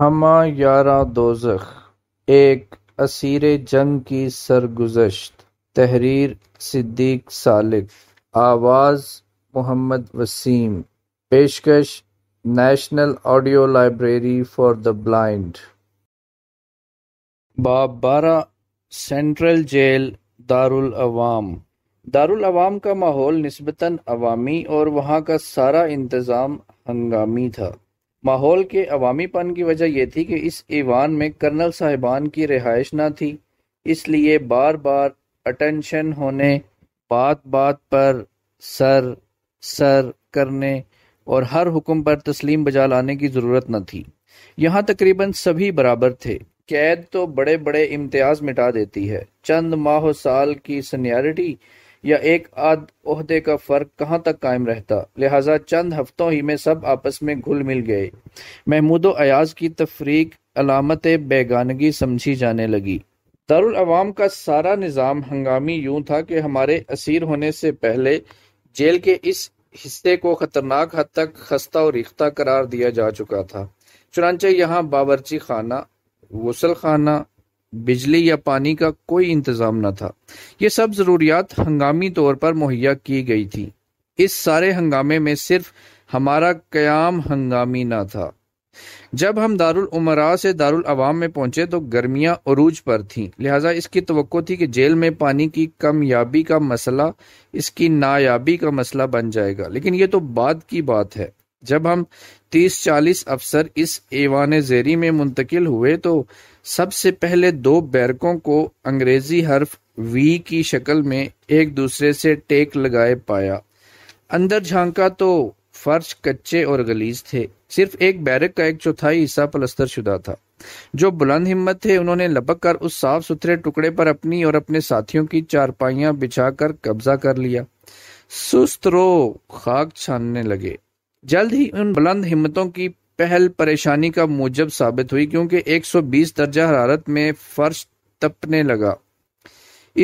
हमा यारा दोजख एक असीर जंग की सरगुजश्त तहरीर सिद्दीक सालिक आवाज़ मोहम्मद वसीम पेशकश national audio library for the blind बाब बारह सेंट्रल जेल दारुल अवाम दारुल अवाम का माहौल नस्बता अवामी और वहाँ का सारा इंतज़ाम हंगामी था माहौल के अवामीपन की वजह यह थी कि इस ईवान में कर्नल साहिबान की रिहाइश ना थी इसलिए बार बार अटेंशन होने बात बात पर सर सर करने और हर हुक्म पर तस्लीम बजा लाने की ज़रूरत न थी यहाँ तकरीबन सभी बराबर थे कैद तो बड़े बड़े इम्तियाज मिटा देती है चंद माह साल की सीनियरिटी या एक आदे का फर्क कहाँ तक कायम रहता लिहाजा चंद हफ्तों ही में सब आपस में घुल मिल गए महमूद अयाज की तफरीक अलामत बेगानगी समझी जाने लगी दारुल अवाम का सारा निज़ाम हंगामी यूं था कि हमारे असीर होने से पहले जेल के इस हिस्से को खतरनाक हद तक खस्ता और रिख्ता करार दिया जा चुका था चुनाचे यहाँ बावरची खाना गसल खाना बिजली या पानी का कोई इंतज़ाम न था ये सब ज़रूरियात हंगामी तौर पर मुहैया की गई थी इस सारे हंगामे में सिर्फ हमारा क्याम हंगामी ना था जब हम दारुल उमरा से दारुल अवाम में पहुंचे तो गर्मियां अरूज पर थीं लिहाजा इसकी तो थी कि जेल में पानी की कमयाबी का मसला इसकी नायाबी का मसला बन जाएगा लेकिन ये तो बाद की बात है जब हम 30-40 अफसर इस एवान जेरी में मुंतकिल हुए तो सबसे पहले दो बैरकों को अंग्रेजी हर्फ वी की शक्ल में एक दूसरे से टेक लगाए पाया अंदर झांका तो फर्श कच्चे और गलीज थे सिर्फ एक बैरक का एक चौथाई हिस्सा पलस्तर शुदा था जो बुलंद हिम्मत थे उन्होंने लपक कर उस साफ सुथरे टुकड़े पर अपनी और अपने साथियों की चारपाइयां बिछाकर कब्जा कर लिया सुस्त रो खाक छानने लगे जल्द ही उन बुलंद हिम्मतों की पहल परेशानी का मूजब साबित हुई क्योंकि 120 दर्जा हरारत में फर्श तपने लगा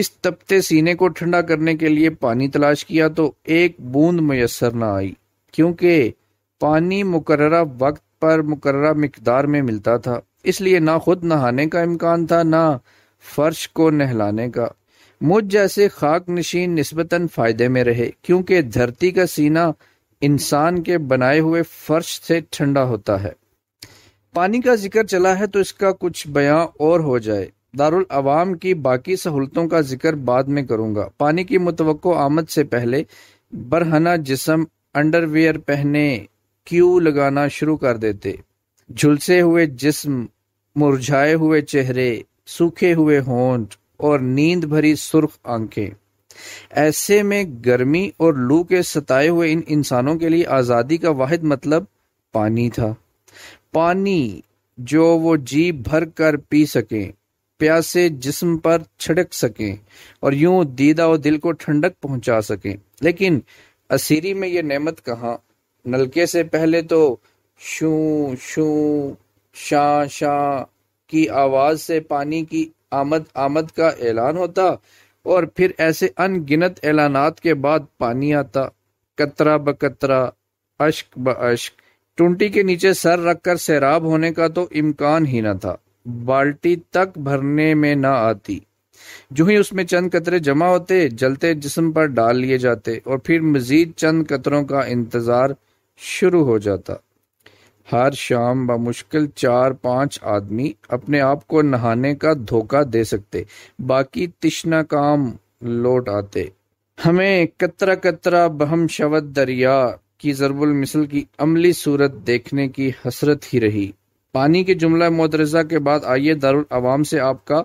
इस तपते सीने को ठंडा करने के लिए पानी तलाश किया तो एक बूंद मैसर न आई क्योंकि पानी मुकर्रा वक्त पर मुकर्रा मकदार में मिलता था इसलिए ना खुद नहाने का इम्कान था ना फर्श को नहलाने का मुझ जैसे खाक नशीन नस्बता फ़ायदे में रहे क्योंकि धरती का सीना इंसान के बनाए हुए फर्श से ठंडा होता है पानी का जिक्र चला है तो इसका कुछ बयां और हो जाए दारुल अवाम की बाकी सहूलतों का जिक्र बाद में करूंगा पानी की मुतव आमद से पहले बरहना जिसम अंडरवियर पहने क्यू लगाना शुरू कर देते झुलसे हुए जिस्म मुरझाए हुए चेहरे सूखे हुए होंठ और नींद भरी सुर्ख आंखें ऐसे में गर्मी और लू के सताए हुए इन इंसानों के लिए आज़ादी का वाहिद मतलब पानी था पानी जो वो जी भर कर पी सकें प्यासे जिस्म पर छिड़क सकें और यूं दीदा और दिल को ठंडक पहुंचा सकें लेकिन असीरी में ये नेमत कहाँ नलके से पहले तो शू शू शाह शाह की आवाज से पानी की आमद आमद का ऐलान होता और फिर ऐसे अनगिनत ऐलानात के बाद पानी आता कतरा ब कतरा अश्क ब अश्क टूंटी के नीचे सर रखकर सैराब होने का तो इम्कान ही न था बाल्टी तक भरने में ना आती जो ही उसमें चंद कतरे जमा होते जलते जिस्म पर डाल लिए जाते और फिर मजीद चंद कतरों का इंतजार शुरू हो जाता हर शाम मुश्किल चार पांच आदमी अपने आप को नहाने का धोखा दे सकते बाकी तिश्ना काम लौट आते हमें कतरा कतरा बहम शवत दरिया की जरबुल मिसल की अमली सूरत देखने की हसरत ही रही पानी के जुमला मोदरजा के बाद आइए दारुल अवाम से आपका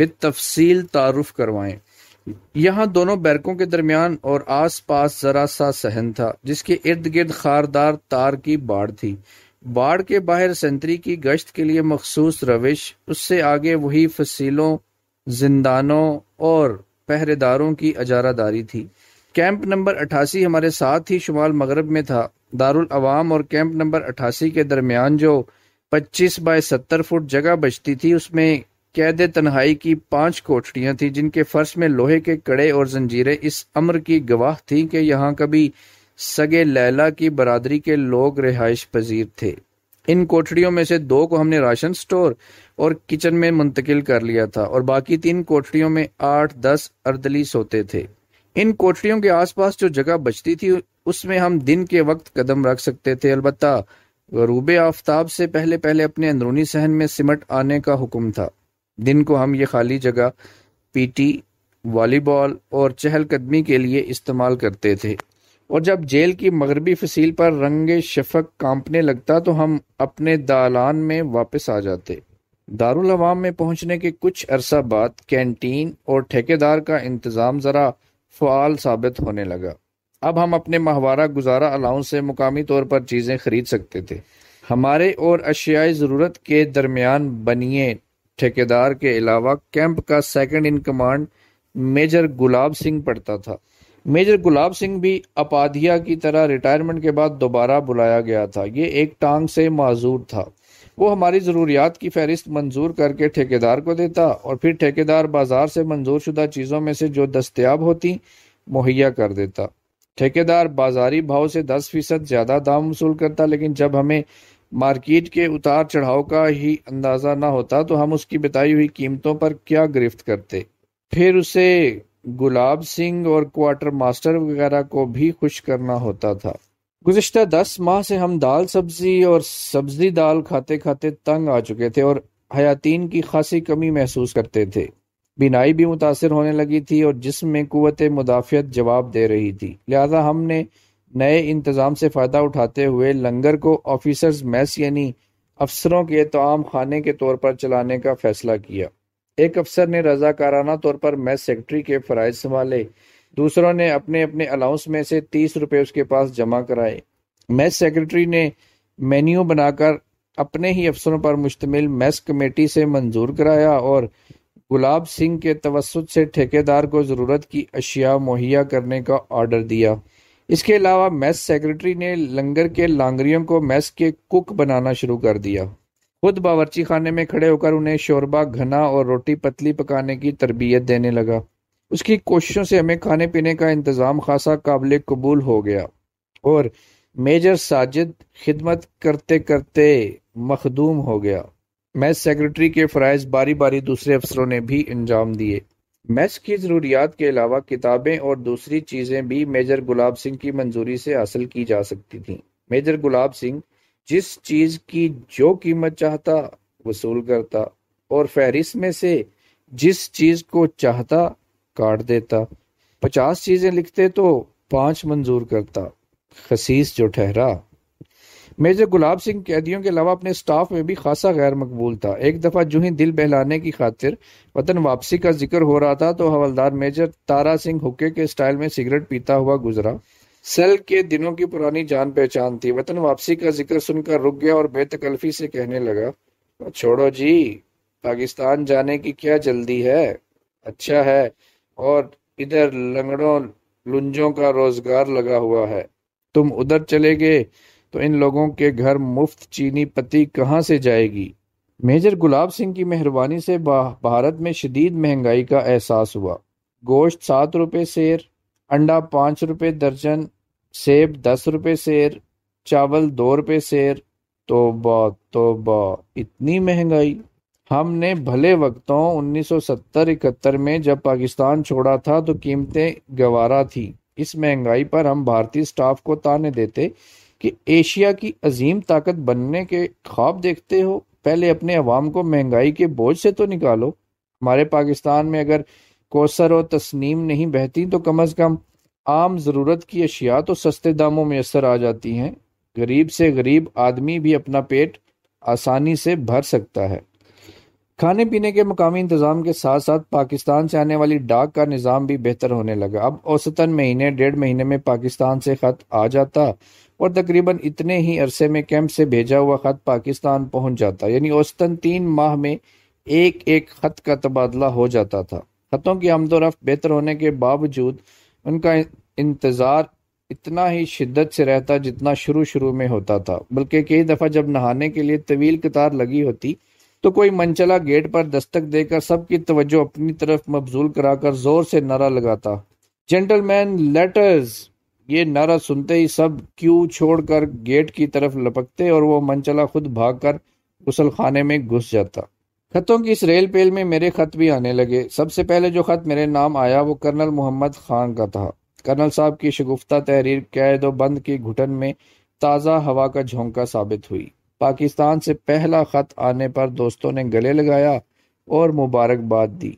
बेतफसील तारुफ करवाएं यहाँ दोनों बैरकों के दरमियान और आस पास जरा सा सहन था जिसके इर्द गिर्द खारदार तार की बाढ़ थी बाढ़ के बाहर संतरी की गश्त के लिए मखसूस रविश उससे आगे वही फसीलों जिंदानों और पहरेदारों की अजारादारी थी कैंप नंबर अठासी हमारे साथ ही शुमाल मगरब में था दारुल अवाम और कैंप नंबर अठासी के दरमियान जो पच्चीस बाय सत्तर फुट जगह बचती थी उसमें कैद तन्हाई की पांच कोठड़ियां थी जिनके फर्श में लोहे के कड़े और जंजीरें इस अम्र की गवाह थी कि यहाँ कभी सगे लैला की बरदरी के लोग रिहाइश पजीर थे इन कोठड़ियों में से दो को हमने राशन स्टोर और किचन में मुंतकिल कर लिया था और बाकी तीन कोठड़ियों में आठ दस अर्दली सोते थे इन कोठड़ियों के आसपास जो जगह बचती थी उसमें हम दिन के वक्त कदम रख सकते थे अलबत् गरूब आफ्ताब से पहले पहले अपने अंदरूनी सहन में सिमट आने का हुक्म था दिन को हम ये खाली जगह पीटी वॉलीबॉल और चहलकदमी के लिए इस्तेमाल करते थे और जब जेल की मगरबी फसील पर रंग शफक कांपने लगता तो हम अपने दालान में वापस आ जाते दारुल अवाम में पहुंचने के कुछ अरसा बाद कैंटीन और ठेकेदार का इंतज़ाम ज़रा फ़ाल साबित होने लगा अब हम अपने माहवारा गुजारा अलाउंस से मुकामी तौर पर चीज़ें खरीद सकते थे हमारे और अशियाई ज़रूरत के दरमियान बनिए ठेकेदार के अलावा कैंप का second in command major Gulab Singh पड़ता था मेजर गुलाब सिंह भी अपाधिया की तरह रिटायरमेंट के बाद दोबारा बुलाया गया था ये एक टांग से माजूर था वो हमारी ज़रूरियात की फहरिस्त मंजूर करके ठेकेदार को देता और फिर ठेकेदार बाजार से मंजूर शुदा चीज़ों में से जो दस्तियाब होती मुहैया कर देता ठेकेदार बाजारी भाव से दस फीसद ज़्यादा दाम वसूल करता लेकिन जब हमें मार्केट के उतार चढ़ाव का ही अंदाज़ा ना होता तो हम उसकी बताई हुई कीमतों पर क्या गिरफ्त करते फिर उसे गुलाब सिंह और क्वार्टर मास्टर वगैरह को भी खुश करना होता था गुजशत दस माह से हम दाल सब्जी और सब्जी दाल खाते खाते तंग आ चुके थे और हयातीन की खासी कमी महसूस करते थे बिनाई भी मुतासर होने लगी थी और जिसम में कुत मुदाफियत जवाब दे रही थी लिहाजा हमने नए इंतज़ाम से फ़ायदा उठाते हुए लंगर को ऑफिसर्स मैस यानी अफसरों के तमाम खाने के तौर पर चलाने का फैसला किया एक अफसर ने रजाकाराना तौर पर मैस सेक्रेटरी के फरज संभाले दूसरों ने अपने अपने अलाउंस में से तीस रुपये उसके पास जमा कराए मैस सेक्रेटरी ने मेन्यू बनाकर अपने ही अफसरों पर मुश्तमिल मैस कमेटी से मंजूर कराया और गुलाब सिंह के तवसत से ठेकेदार को ज़रूरत की अशिया मुहैया करने का ऑर्डर दिया इसके अलावा मैस सेक्रेटरी ने लंगर के लांगरियों को मैस के कुक बनाना शुरू कर दिया खुद बावरची खाने में खड़े होकर उन्हें शोरबा घना और रोटी पतली पकाने की तरबियत देने लगा उसकी कोशिशों से हमें खाने पीने का इंतज़ाम खासा काबिल कबूल हो गया और मेजर साजिद खिदमत करते करते मखदूम हो गया मैस सेक्रेटरी के फ़रज बारी बारी दूसरे अफसरों ने भी अंजाम दिए मैस की ज़रूरियात के अलावा किताबें और दूसरी चीज़ें भी मेजर गुलाब सिंह की मंजूरी से हासिल की जा सकती थीं मेजर गुलाब सिंह जिस चीज की जो कीमत चाहता वसूल करता और फहरिस्त में से जिस चीज को चाहता काट देता पचास चीजें लिखते तो पांच मंजूर करता खसीस जो ठहरा मेजर गुलाब सिंह कैदियों के अलावा अपने स्टाफ में भी खासा गैर मकबूल था एक दफ़ा जो ही दिल बहलाने की खातिर वतन वापसी का जिक्र हो रहा था तो हवलदार मेजर तारा सिंह हुक्के के स्टाइल में सिगरेट पीता हुआ गुजरा सेल के दिनों की पुरानी जान पहचान थी वतन वापसी का जिक्र सुनकर रुक गया और बेतकल्फी से कहने लगा छोड़ो जी पाकिस्तान जाने की क्या जल्दी है अच्छा है और इधर लंगड़ों लुंजों का रोजगार लगा हुआ है तुम उधर चले गए तो इन लोगों के घर मुफ्त चीनी पत्ती कहाँ से जाएगी मेजर गुलाब सिंह की मेहरबानी से भारत में शदीद महंगाई का एहसास हुआ गोश्त सात रुपये शेर अंडा पाँच रुपये दर्जन सेब दस रुपये शेर चावल दो रुपये शेर तोबा तोबा इतनी महंगाई हमने भले वक्तों 1970-71 में जब पाकिस्तान छोड़ा था तो कीमतें गवारा थी इस महंगाई पर हम भारतीय स्टाफ को ताने देते कि एशिया की अजीम ताकत बनने के ख्वाब देखते हो पहले अपने अवाम को महंगाई के बोझ से तो निकालो हमारे पाकिस्तान में अगर कोसर और तस्नीम नहीं बहती तो कम अज़ कम आम ज़रूरत की अशिया तो सस्ते दामों में असर आ जाती हैं गरीब से गरीब आदमी भी अपना पेट आसानी से भर सकता है खाने पीने के मकामी इंतज़ाम के साथ साथ पाकिस्तान से आने वाली डाक का निज़ाम भी बेहतर होने लगा अब औसतन महीने डेढ़ महीने में पाकिस्तान से ख़त आ जाता और तकरीबन इतने ही अरसे में कैंप से भेजा हुआ ख़त पाकिस्तान पहुंच जाता यानी औसतन तीन माह में एक एक ख़त का तबादला हो जाता था ख़तों की आमदोरफ़ बेहतर होने के बावजूद उनका इंतज़ार इतना ही शिद्दत से रहता जितना शुरू शुरू में होता था बल्कि कई दफ़ा जब नहाने के लिए तवील कतार लगी होती तो कोई मंचला गेट पर दस्तक देकर सबकी तवज्जो अपनी तरफ मबजूल कराकर जोर से नारा लगाता जेंटलमैन लेटर्स ये नारा सुनते ही सब क्यू छोड़कर गेट की तरफ लपकते और वो मंचला खुद भागकर गुसलखाने में घुस जाता खतों की इस रेल पेल में मेरे खत भी आने लगे सबसे पहले जो खत मेरे नाम आया वो कर्नल मोहम्मद खान का था कर्नल साहब की शगुफ्ता तहरीर कैद और बंद की घुटन में ताज़ा हवा का झोंका साबित हुई पाकिस्तान से पहला खत आने पर दोस्तों ने गले लगाया और मुबारकबाद दी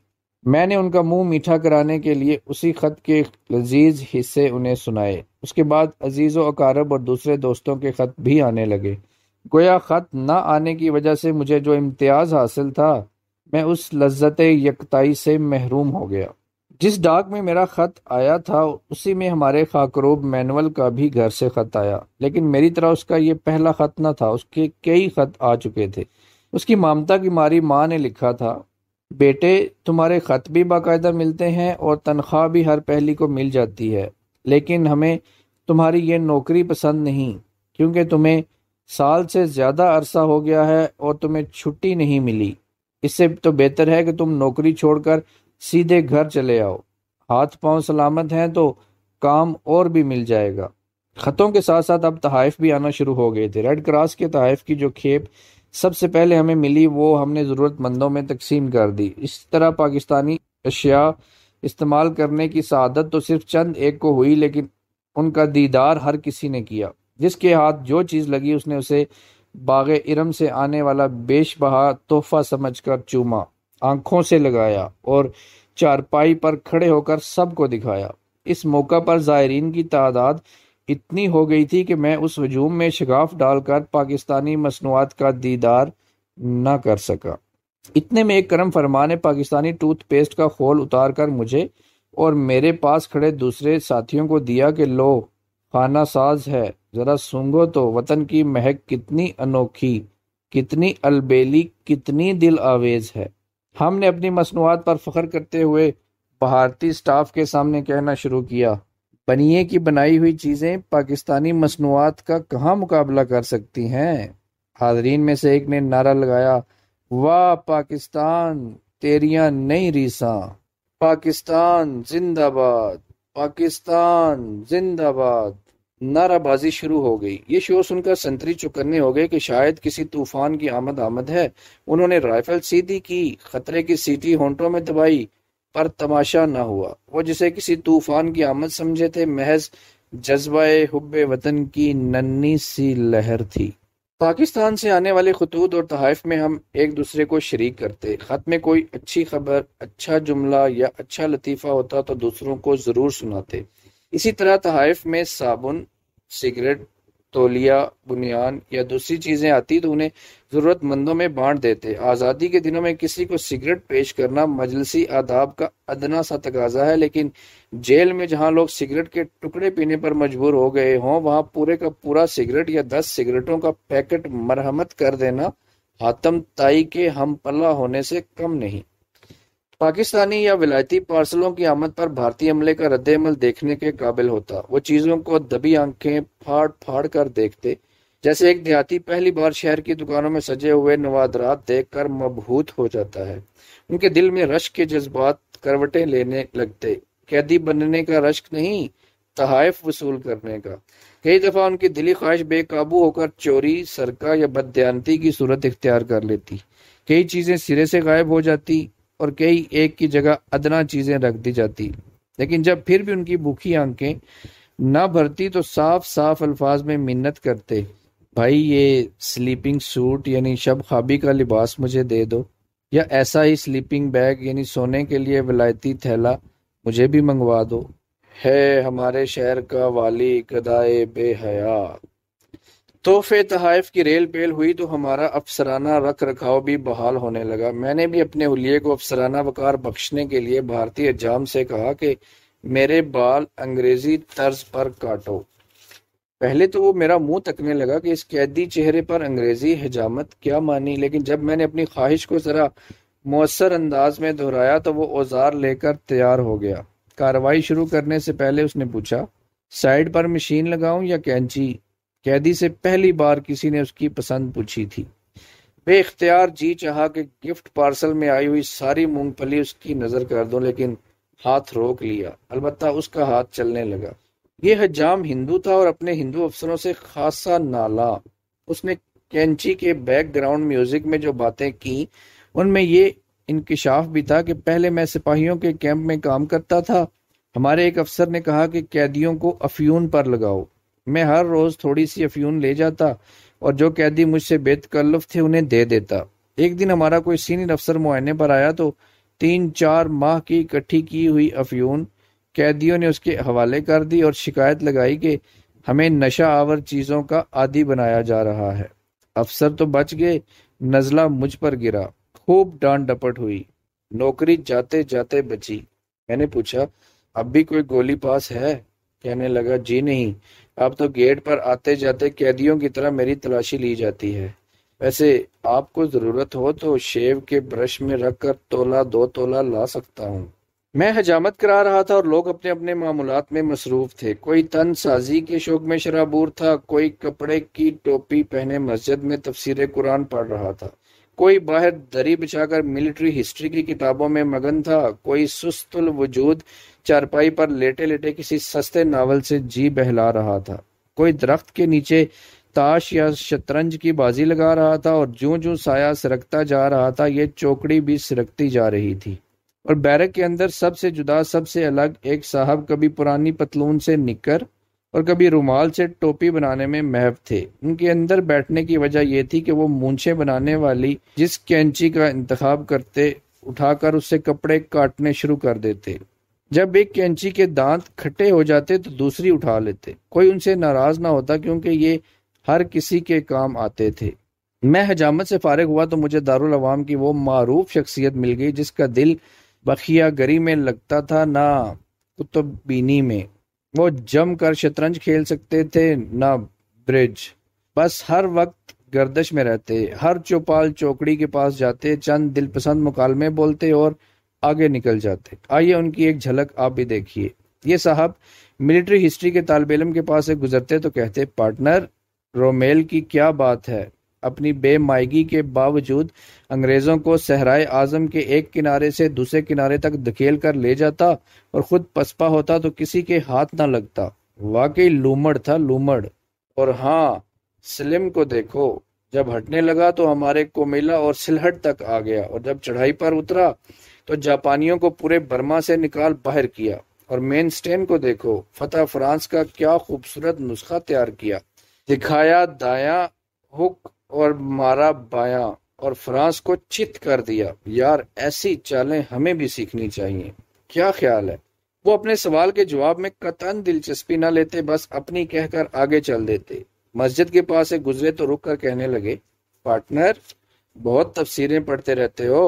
मैंने उनका मुंह मीठा कराने के लिए उसी खत के लजीज हिस्से उन्हें सुनाए उसके बाद अजीज़ अकारब और दूसरे दोस्तों के खत भी आने लगे गोया ख़त न आने की वजह से मुझे जो इम्तियाज़ हासिल था मैं उस लज्जत यकताई से महरूम हो गया जिस डाक में मेरा ख़त आया था उसी में हमारे खाकरोब मैनुअल का भी घर से ख़त आया लेकिन मेरी तरह उसका ये पहला ख़त न था उसके कई ख़त आ चुके थे उसकी ममता की मारी माँ ने लिखा था बेटे तुम्हारे ख़त भी बाकायदा मिलते हैं और तनख्वाह भी हर पहली को मिल जाती है लेकिन हमें तुम्हारी ये नौकरी पसंद नहीं क्योंकि तुम्हें साल से ज़्यादा अरसा हो गया है और तुम्हें छुट्टी नहीं मिली इससे तो बेहतर है कि तुम नौकरी छोड़कर सीधे घर चले आओ हाथ पांव सलामत हैं तो काम और भी मिल जाएगा ख़तों के साथ साथ अब तहाइफ भी आना शुरू हो गए थे रेड क्रॉस के तहाइफ की जो खेप सबसे पहले हमें मिली वो हमने ज़रूरतमंदों में तकसीम कर दी इस तरह पाकिस्तानी अशिया इस्तेमाल करने की सदत तो सिर्फ चंद एक को हुई लेकिन उनका दीदार हर किसी ने किया जिसके हाथ जो चीज़ लगी उसने उसे बाग इरम से आने वाला बेश बहा तोहफा समझकर चूमा आंखों से लगाया और चारपाई पर खड़े होकर सबको दिखाया इस मौका पर ज़ायरीन की तादाद इतनी हो गई थी कि मैं उस हजूम में शगाफ डालकर पाकिस्तानी मसनूआत का दीदार न कर सका इतने में एक करम फरमा ने पाकिस्तानी टूथपेस्ट का खोल उतार कर मुझे और मेरे पास खड़े दूसरे साथियों को दिया कि लो खाना साज है ज़रा सूंगो तो वतन की महक कितनी अनोखी कितनी अलबेली कितनी दिल आवेज है हमने अपनी मसनूआत पर फ़ख्र करते हुए भारतीय स्टाफ के सामने कहना शुरू किया बनिए की बनाई हुई चीज़ें पाकिस्तानी मसनूआत का कहाँ मुकाबला कर सकती हैं हाजरीन में से एक ने नारा लगाया वाह पाकिस्तान तेरिया नई रीसा पाकिस्तान जिंदाबाद पाकिस्तान जिंदाबाद नाराबाजी शुरू हो गई ये शोर सुनकर संतरी चुकन्ने हो गए कि शायद किसी तूफान की आमद आमद है उन्होंने राइफल सीधी की खतरे की सीटी होंटों में दबाई पर तमाशा ना हुआ वो जिसे किसी तूफान की आमद समझे थे महज जज्बा हुब्बे वतन की नन्ही सी लहर थी पाकिस्तान से आने वाले खतूत और तहफ़ में हम एक दूसरे को शरीक करते ख़त में कोई अच्छी खबर अच्छा जुमला या अच्छा लतीफ़ा होता तो दूसरों को ज़रूर सुनाते इसी तरह तहफ़ में साबुन सिगरेट तोलिया बुनियान या दूसरी चीज़ें आती तो उन्हें ज़रूरतमंदों में बांट देते आज़ादी के दिनों में किसी को सिगरेट पेश करना मजलसी आदाब का अदना सा तकाजा है लेकिन जेल में जहां लोग सिगरेट के टुकड़े पीने पर मजबूर हो गए हों वहां पूरे का पूरा सिगरेट या दस सिगरेटों का पैकेट मरहमत कर देना हातम ताई के हम पला होने से कम नहीं पाकिस्तानी या विलायती पार्सलों की आमद पर भारतीय अमले का अमल देखने के काबिल होता वो चीज़ों को दबी आंखें फाड़ फाड़ कर देखते जैसे एक देहाती पहली बार शहर की दुकानों में सजे हुए नवादरात कर मबहूत हो जाता है उनके दिल में रश्क के जज्बात करवटें लेने लगते कैदी बनने का रश्क नहीं तहाइफ वसूल करने का कई दफ़ा उनकी दिली ख्वाहिश बेकाबू होकर चोरी सरका या बदती की सूरत इख्तियार कर लेती कई चीज़ें सिरे से गायब हो जाती और कई एक की जगह अदना चीजें रख दी जाती लेकिन जब फिर भी उनकी भूखी आंखें ना भरती तो साफ साफ अल्फाज में मिन्नत करते भाई ये स्लीपिंग सूट यानी शब खाबी का लिबास मुझे दे दो या ऐसा ही स्लीपिंग बैग यानी सोने के लिए विलायती थैला मुझे भी मंगवा दो है हमारे शहर का वाली गदाए बेहया तोहफे तहफ की रेल पेल हुई तो हमारा अफसराना रख रखाव भी बहाल होने लगा मैंने भी अपने उलिये को अफसराना वकार बख्शने के लिए भारतीय जाम से कहा कि मेरे बाल अंग्रेजी तर्ज पर काटो पहले तो वो मेरा मुंह तकने लगा कि इस कैदी चेहरे पर अंग्रेजी हिजामत क्या मानी लेकिन जब मैंने अपनी ख्वाहिश को जरा मौसर अंदाज में दोहराया तो वो औजार लेकर तैयार हो गया कार्रवाई शुरू करने से पहले उसने पूछा साइड पर मशीन लगाऊं या कैंची कैदी से पहली बार किसी ने उसकी पसंद पूछी थी बे अख्तियार जी चाह के गिफ्ट पार्सल में आई हुई सारी मूंगफली उसकी नज़र कर दो लेकिन हाथ रोक लिया अलबत् उसका हाथ चलने लगा यह हजाम हिंदू था और अपने हिंदू अफसरों से खासा नाला उसने कैंची के बैकग्राउंड म्यूजिक में जो बातें की उनमें ये इनकशाफ भी था कि पहले मैं सिपाहियों के कैंप में काम करता था हमारे एक अफसर ने कहा कि कैदियों को अफ्यून पर लगाओ मैं हर रोज थोड़ी सी अफ्यून ले जाता और जो कैदी मुझसे बेतकल्लफ थे उन्हें दे देता एक दिन हमारा कोई सीनियर अफसर मुआयने पर आया तो तीन चार माह की इकट्ठी की हुई अफ्यून कैदियों ने उसके हवाले कर दी और शिकायत लगाई कि हमें नशा आवर चीज़ों का आदि बनाया जा रहा है अफसर तो बच गए नजला मुझ पर गिरा खूब डांड डपट हुई नौकरी जाते जाते बची मैंने पूछा अब भी कोई गोली पास है कहने लगा जी नहीं अब तो गेट पर आते जाते कैदियों की तरह मेरी तलाशी ली जाती है वैसे आपको जरूरत हो तो शेव के ब्रश में रखकर तोला दो तोला ला सकता हूँ मैं हजामत करा रहा था और लोग अपने अपने मामूलात में मसरूफ थे कोई तन साजी के शौक में शराबूर था कोई कपड़े की टोपी पहने मस्जिद में तफसीर कुरान पढ़ रहा था कोई बाहर दरी बिछाकर मिलिट्री हिस्ट्री की किताबों में मगन था कोई सुस्तुल वजूद चारपाई पर लेटे लेटे किसी सस्ते नावल से जी बहला रहा था कोई दरख्त के नीचे ताश या शतरंज की बाजी लगा रहा था और जो जो साया सरकता जा रहा था ये चौकड़ी भी सरकती जा रही थी और बैरक के अंदर सबसे जुदा सबसे अलग एक साहब कभी पुरानी पतलून से निककर और कभी रुमाल से टोपी बनाने में महव थे उनके अंदर बैठने की वजह यह थी कि वो मूछे बनाने वाली जिस कैंची का इंतखब करते उठाकर उससे कपड़े काटने शुरू कर देते जब एक कैंची के दांत खट्टे हो जाते तो दूसरी उठा लेते कोई उनसे नाराज ना होता क्योंकि ये हर किसी के काम आते थे मैं हजामत से फारग हुआ तो मुझे दारुल अवाम की वो मरूफ शख्सियत मिल गई जिसका दिल बखिया गरी में लगता था ना कुतुबीनी में वो जम कर शतरंज खेल सकते थे ना ब्रिज बस हर वक्त गर्दश में रहते हर चौपाल चौकड़ी के पास जाते चंद पसंद मुकालमे बोलते और आगे निकल जाते आइए उनकी एक झलक आप भी देखिए ये साहब मिलिट्री हिस्ट्री के तालब इलम के पास से गुजरते तो कहते पार्टनर रोमेल की क्या बात है अपनी बेमायगी के बावजूद अंग्रेज़ों को सहराय आज़म के एक किनारे से दूसरे किनारे तक धकेल कर ले जाता और ख़ुद पसपा होता तो किसी के हाथ ना लगता वाकई लूमड़ था लूमड़ और हाँ सलिम को देखो जब हटने लगा तो हमारे कोमेला और सिलहट तक आ गया और जब चढ़ाई पर उतरा तो जापानियों को पूरे बर्मा से निकाल बाहर किया और मेन स्टेन को देखो फतेह फ्रांस का क्या खूबसूरत नुस्खा तैयार किया दिखाया दाया हुक और मारा बाया और फ्रांस को चित कर दिया यार ऐसी चालें हमें भी सीखनी चाहिए क्या ख्याल है वो अपने सवाल के जवाब में कतन दिलचस्पी न लेते बस अपनी कहकर आगे चल देते मस्जिद के पास से गुजरे तो रुक कर कहने लगे पार्टनर बहुत तफसीरें पढ़ते रहते हो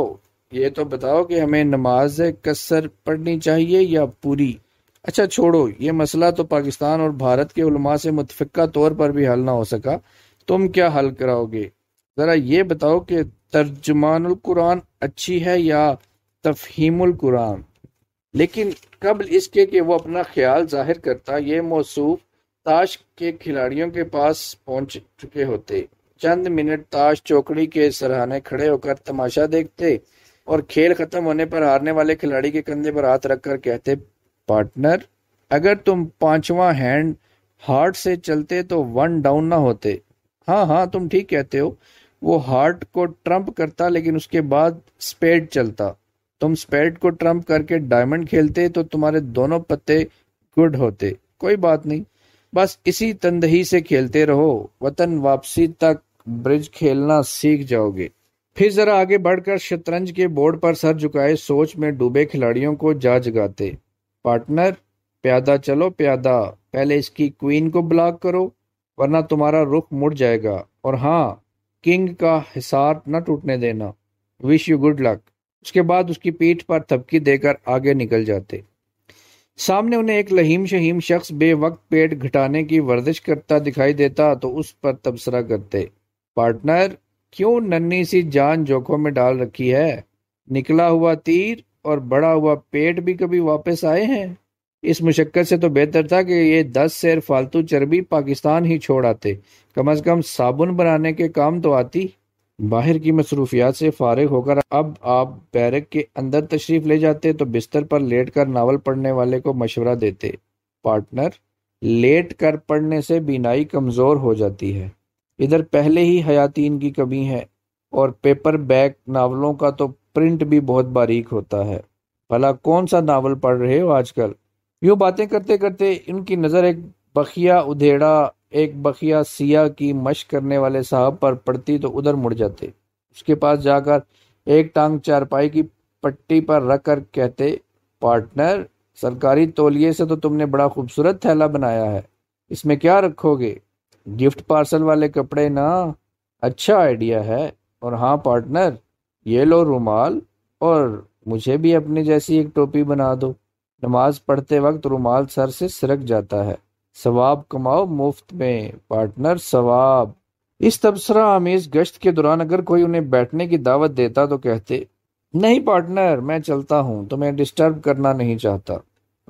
ये तो बताओ कि हमें नमाज कसर पढ़नी चाहिए या पूरी अच्छा छोड़ो ये मसला तो पाकिस्तान और भारत के उलमा से मुतफिका तौर पर भी हल ना हो सका तुम क्या हल कराओगे ज़रा ये बताओ कि तर्जुमानुल कुरान अच्छी है या तफहीमुल कुरान लेकिन कबल इसके कि वो अपना ख्याल जाहिर करता ये मौसूफ ताश के खिलाड़ियों के पास पहुंच चुके होते चंद मिनट ताश चौकड़ी के सरहाने खड़े होकर तमाशा देखते और खेल खत्म होने पर हारने वाले खिलाड़ी के कंधे पर हाथ रखकर कहते पार्टनर अगर तुम पांचवा हैंड हार्ट से चलते तो वन डाउन ना होते हाँ हाँ तुम ठीक कहते हो वो हार्ट को ट्रम्प करता लेकिन उसके बाद स्पेड चलता तुम स्पेड को ट्रम्प करके डायमंड खेलते तो तुम्हारे दोनों पत्ते गुड होते कोई बात नहीं बस इसी तंदही से खेलते रहो वतन वापसी तक ब्रिज खेलना सीख जाओगे फिर जरा आगे बढ़कर शतरंज के बोर्ड पर सर झुकाए सोच में डूबे खिलाड़ियों को जा जगाते पार्टनर प्यादा चलो प्यादा पहले इसकी क्वीन को ब्लॉक करो वरना तुम्हारा रुख मुड़ जाएगा और हाँ किंग का हिसार न टूटने देना विश यू गुड लक उसके बाद उसकी पीठ पर थपकी देकर आगे निकल जाते सामने उन्हें एक लहीम शहीम शख्स बेवक्त पेट घटाने की वर्जिश करता दिखाई देता तो उस पर तबसरा करते पार्टनर क्यों नन्ही सी जान जोखों में डाल रखी है निकला हुआ तीर और बड़ा हुआ पेट भी कभी वापस आए हैं इस मुशक्क़त से तो बेहतर था कि ये दस सैर फालतू चर्बी पाकिस्तान ही छोड़ आते कम अज़ कम साबुन बनाने के काम तो आती बाहर की मसरूफियात से फारग होकर अब आप बैरक के अंदर तशरीफ़ ले जाते तो बिस्तर पर लेट कर नावल पढ़ने वाले को मशवरा देते पार्टनर लेट कर पढ़ने से बीनाई कमज़ोर हो जाती है इधर पहले ही हयातीन की कमी है और पेपर बैग नावलों का तो प्रिंट भी बहुत बारीक होता है भला कौन सा नावल पढ़ रहे हो आजकल यूं बातें करते करते इनकी नज़र एक बखिया उधेड़ा एक बखिया सिया की मश करने वाले साहब पर पड़ती तो उधर मुड़ जाते उसके पास जाकर एक टांग चारपाई की पट्टी पर रख कर कहते पार्टनर सरकारी तोलिए से तो तुमने बड़ा खूबसूरत थैला बनाया है इसमें क्या रखोगे गिफ्ट पार्सल वाले कपड़े ना अच्छा आइडिया है और हाँ पार्टनर ये लो रुमाल और मुझे भी अपनी जैसी एक टोपी बना दो नमाज पढ़ते वक्त रुमाल सर से सरक जाता है सवाब कमाओ मुफ्त में पार्टनर सवाब इस तबसरा आमेज गश्त के दौरान अगर कोई उन्हें बैठने की दावत देता तो कहते नहीं पार्टनर मैं चलता हूँ तो मैं डिस्टर्ब करना नहीं चाहता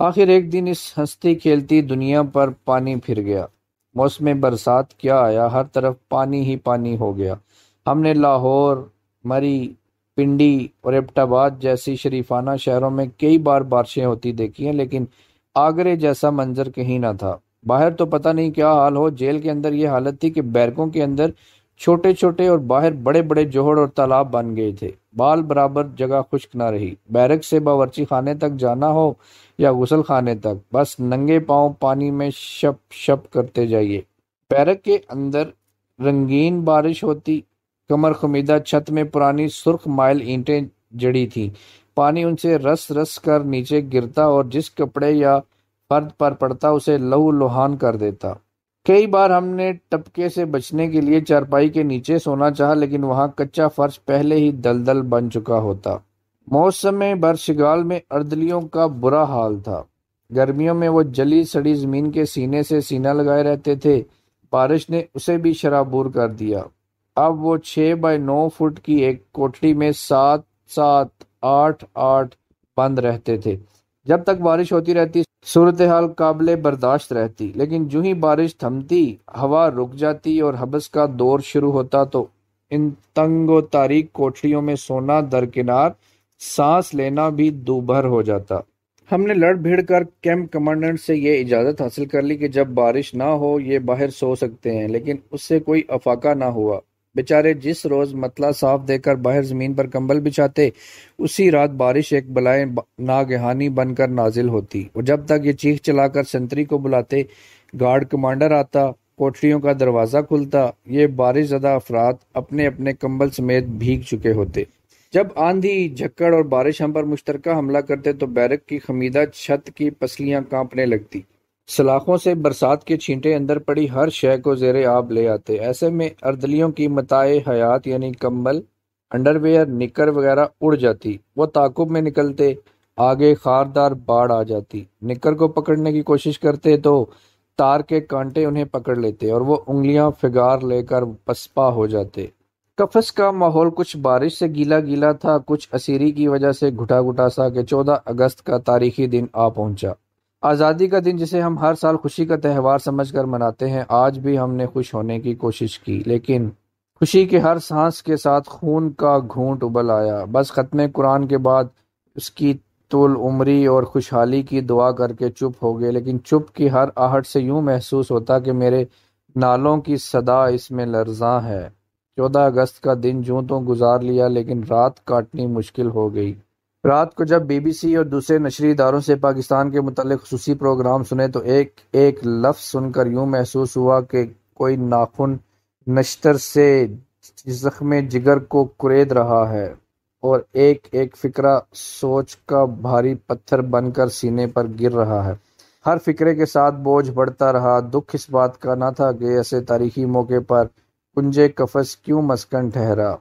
आखिर एक दिन इस हंसती खेलती दुनिया पर पानी फिर गया मौसम बरसात क्या आया हर तरफ पानी ही पानी हो गया हमने लाहौर मरी पिंडी और एबटाबाद जैसी शरीफाना शहरों में कई बार बारिशें होती देखी हैं लेकिन आगरे जैसा मंजर कहीं ना था बाहर तो पता नहीं क्या हाल हो जेल के अंदर ये हालत थी कि बैरकों के अंदर छोटे छोटे और बाहर बड़े बड़े जोहड़ और तालाब बन गए थे बाल बराबर जगह खुश्क ना रही बैरक से बावर्ची खाने तक जाना हो या गुसल खाने तक बस नंगे पांव पानी में शप शप करते जाइए बैरक के अंदर रंगीन बारिश होती कमर खुमीदा छत में पुरानी सुर्ख माइल ईंटें जड़ी थी पानी उनसे रस रस कर नीचे गिरता और जिस कपड़े या फर्द पर पड़ता उसे लहू लुहान कर देता कई बार हमने टपके से बचने के लिए चारपाई के नीचे सोना चाहा लेकिन वहां कच्चा फर्श पहले ही दलदल बन चुका होता मौसम बरसिगाल में अर्दलियों का बुरा हाल था गर्मियों में वो जली सड़ी जमीन के सीने से सीना लगाए रहते थे बारिश ने उसे भी शराबूर कर दिया अब वो छः बाय नौ फुट की एक कोठरी में सात सात आठ आठ बंद रहते थे जब तक बारिश होती रहती सूरत हाल काबिल बर्दाश्त रहती लेकिन जू ही बारिश थमती हवा रुक जाती और हबस का दौर शुरू होता तो इन तंग तारीख कोठरियों में सोना दरकिनार सांस लेना भी दूभर हो जाता हमने लड़ भिड़ कर कैंप कमांडेंट से ये इजाज़त हासिल कर ली कि जब बारिश ना हो ये बाहर सो सकते हैं लेकिन उससे कोई अफाका ना हुआ बेचारे जिस रोज मतला साफ देकर बाहर जमीन पर कंबल बिछाते उसी रात बारिश एक बलाए नागहानी बनकर नाजिल होती और जब तक ये चीख चलाकर संतरी को बुलाते गार्ड कमांडर आता कोठरियों का दरवाज़ा खुलता ये बारिश ज़दा अफराद अपने अपने कंबल समेत भीग चुके होते जब आंधी झक्कड़ और बारिश हम पर मुश्तरका हमला करते तो बैरक की खमीदा छत की पसलियां कांपने लगती सलाखों से बरसात के छींटे अंदर पड़ी हर शय को जेर आब ले आते ऐसे में अर्दलियों की मताए हयात यानी कम्बल अंडरवेयर निकर वगैरह उड़ जाती वो ताकुब में निकलते आगे खारदार बाढ़ आ जाती निकर को पकड़ने की कोशिश करते तो तार के कांटे उन्हें पकड़ लेते और वो उंगलियां फिगार लेकर पसपा हो जाते कफस का माहौल कुछ बारिश से गीला गीला था कुछ असीरी की वजह से घुटा घुटा सा के चौदह अगस्त का तारीखी दिन आ पहुंचा आज़ादी का दिन जिसे हम हर साल खुशी का त्यौहार समझकर मनाते हैं आज भी हमने खुश होने की कोशिश की लेकिन खुशी के हर सांस के साथ खून का घूंट उबल आया बस ख़त्म कुरान के बाद उसकी तुल उमरी और खुशहाली की दुआ करके चुप हो गए लेकिन चुप की हर आहट से यूं महसूस होता कि मेरे नालों की सदा इसमें लर्जा है चौदह अगस्त का दिन जूं तो गुजार लिया लेकिन रात काटनी मुश्किल हो गई रात को जब बी बी सी और दूसरे नशरी इदारों से पाकिस्तान के मतलब खसूस प्रोग्राम सुने तो एक एक लफ्ज़ सुनकर यूं महसूस हुआ कि कोई नाखुन नश्तर से जख्म जिगर को कुरेद रहा है और एक एक फिक्रा सोच का भारी पत्थर बनकर सीने पर गिर रहा है हर फिक्रे के साथ बोझ बढ़ता रहा दुख इस बात का ना था कि ऐसे तारीखी मौके पर कुंजे कफस क्यों मस्कन ठहरा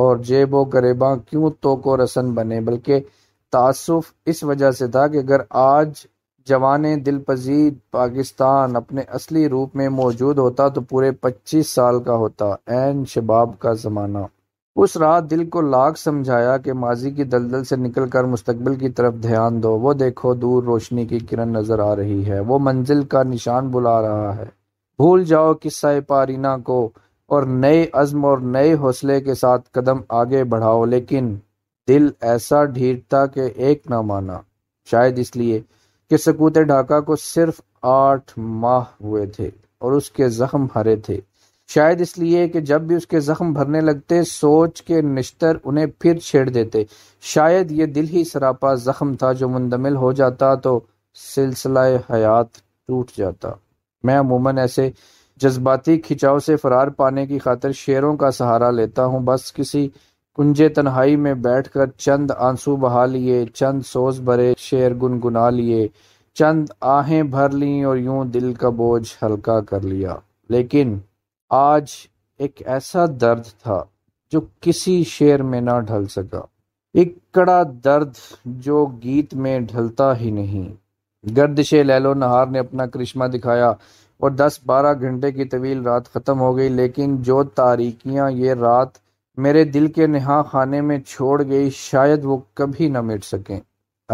और जेब व गरेबा क्यों तो को रसन बने बल्कि तासुफ इस वजह से था कि अगर आज जवान दिल पजीद पाकिस्तान अपने असली रूप में मौजूद होता तो पूरे पच्चीस साल का होता एन शबाब का ज़माना उस रात दिल को लाख समझाया कि माजी की दलदल से निकल कर मुस्तबिल की तरफ ध्यान दो वो देखो दूर रोशनी की किरण नज़र आ रही है वो मंजिल का निशान बुला रहा है भूल जाओ किस्सा पारीना को और नए अज़म और नए हौसले के साथ कदम आगे बढ़ाओ लेकिन दिल ऐसा ढीर था कि एक ना माना शायद इसलिए कि सकूत ढाका को सिर्फ आठ माह हुए थे और उसके जख्म हरे थे शायद इसलिए कि जब भी उसके जख्म भरने लगते सोच के निश्तर उन्हें फिर छेड़ देते शायद ये दिल ही सरापा जख्म था जो मुंदमिल हो जाता तो सिलसिला हयात टूट जाता मैं अमूमन ऐसे जज्बाती खिंचाव से फरार पाने की खातिर शेरों का सहारा लेता हूँ बस किसी कुंजे तनहाई में बैठ कर चंद आंसू बहा लिए चंद सोच भरे शेर गुनगुना लिए चंद आहें भर लीं और यूं दिल का बोझ हल्का कर लिया लेकिन आज एक ऐसा दर्द था जो किसी शेर में ना ढल सका एक कड़ा दर्द जो गीत में ढलता ही नहीं गर्दिशे लैलो नहार ने अपना करिश्मा दिखाया और दस बारह घंटे की तवील रात ख़त्म हो गई लेकिन जो तारीकियां ये रात मेरे दिल के नहा खाने में छोड़ गई शायद वो कभी ना मिट सकें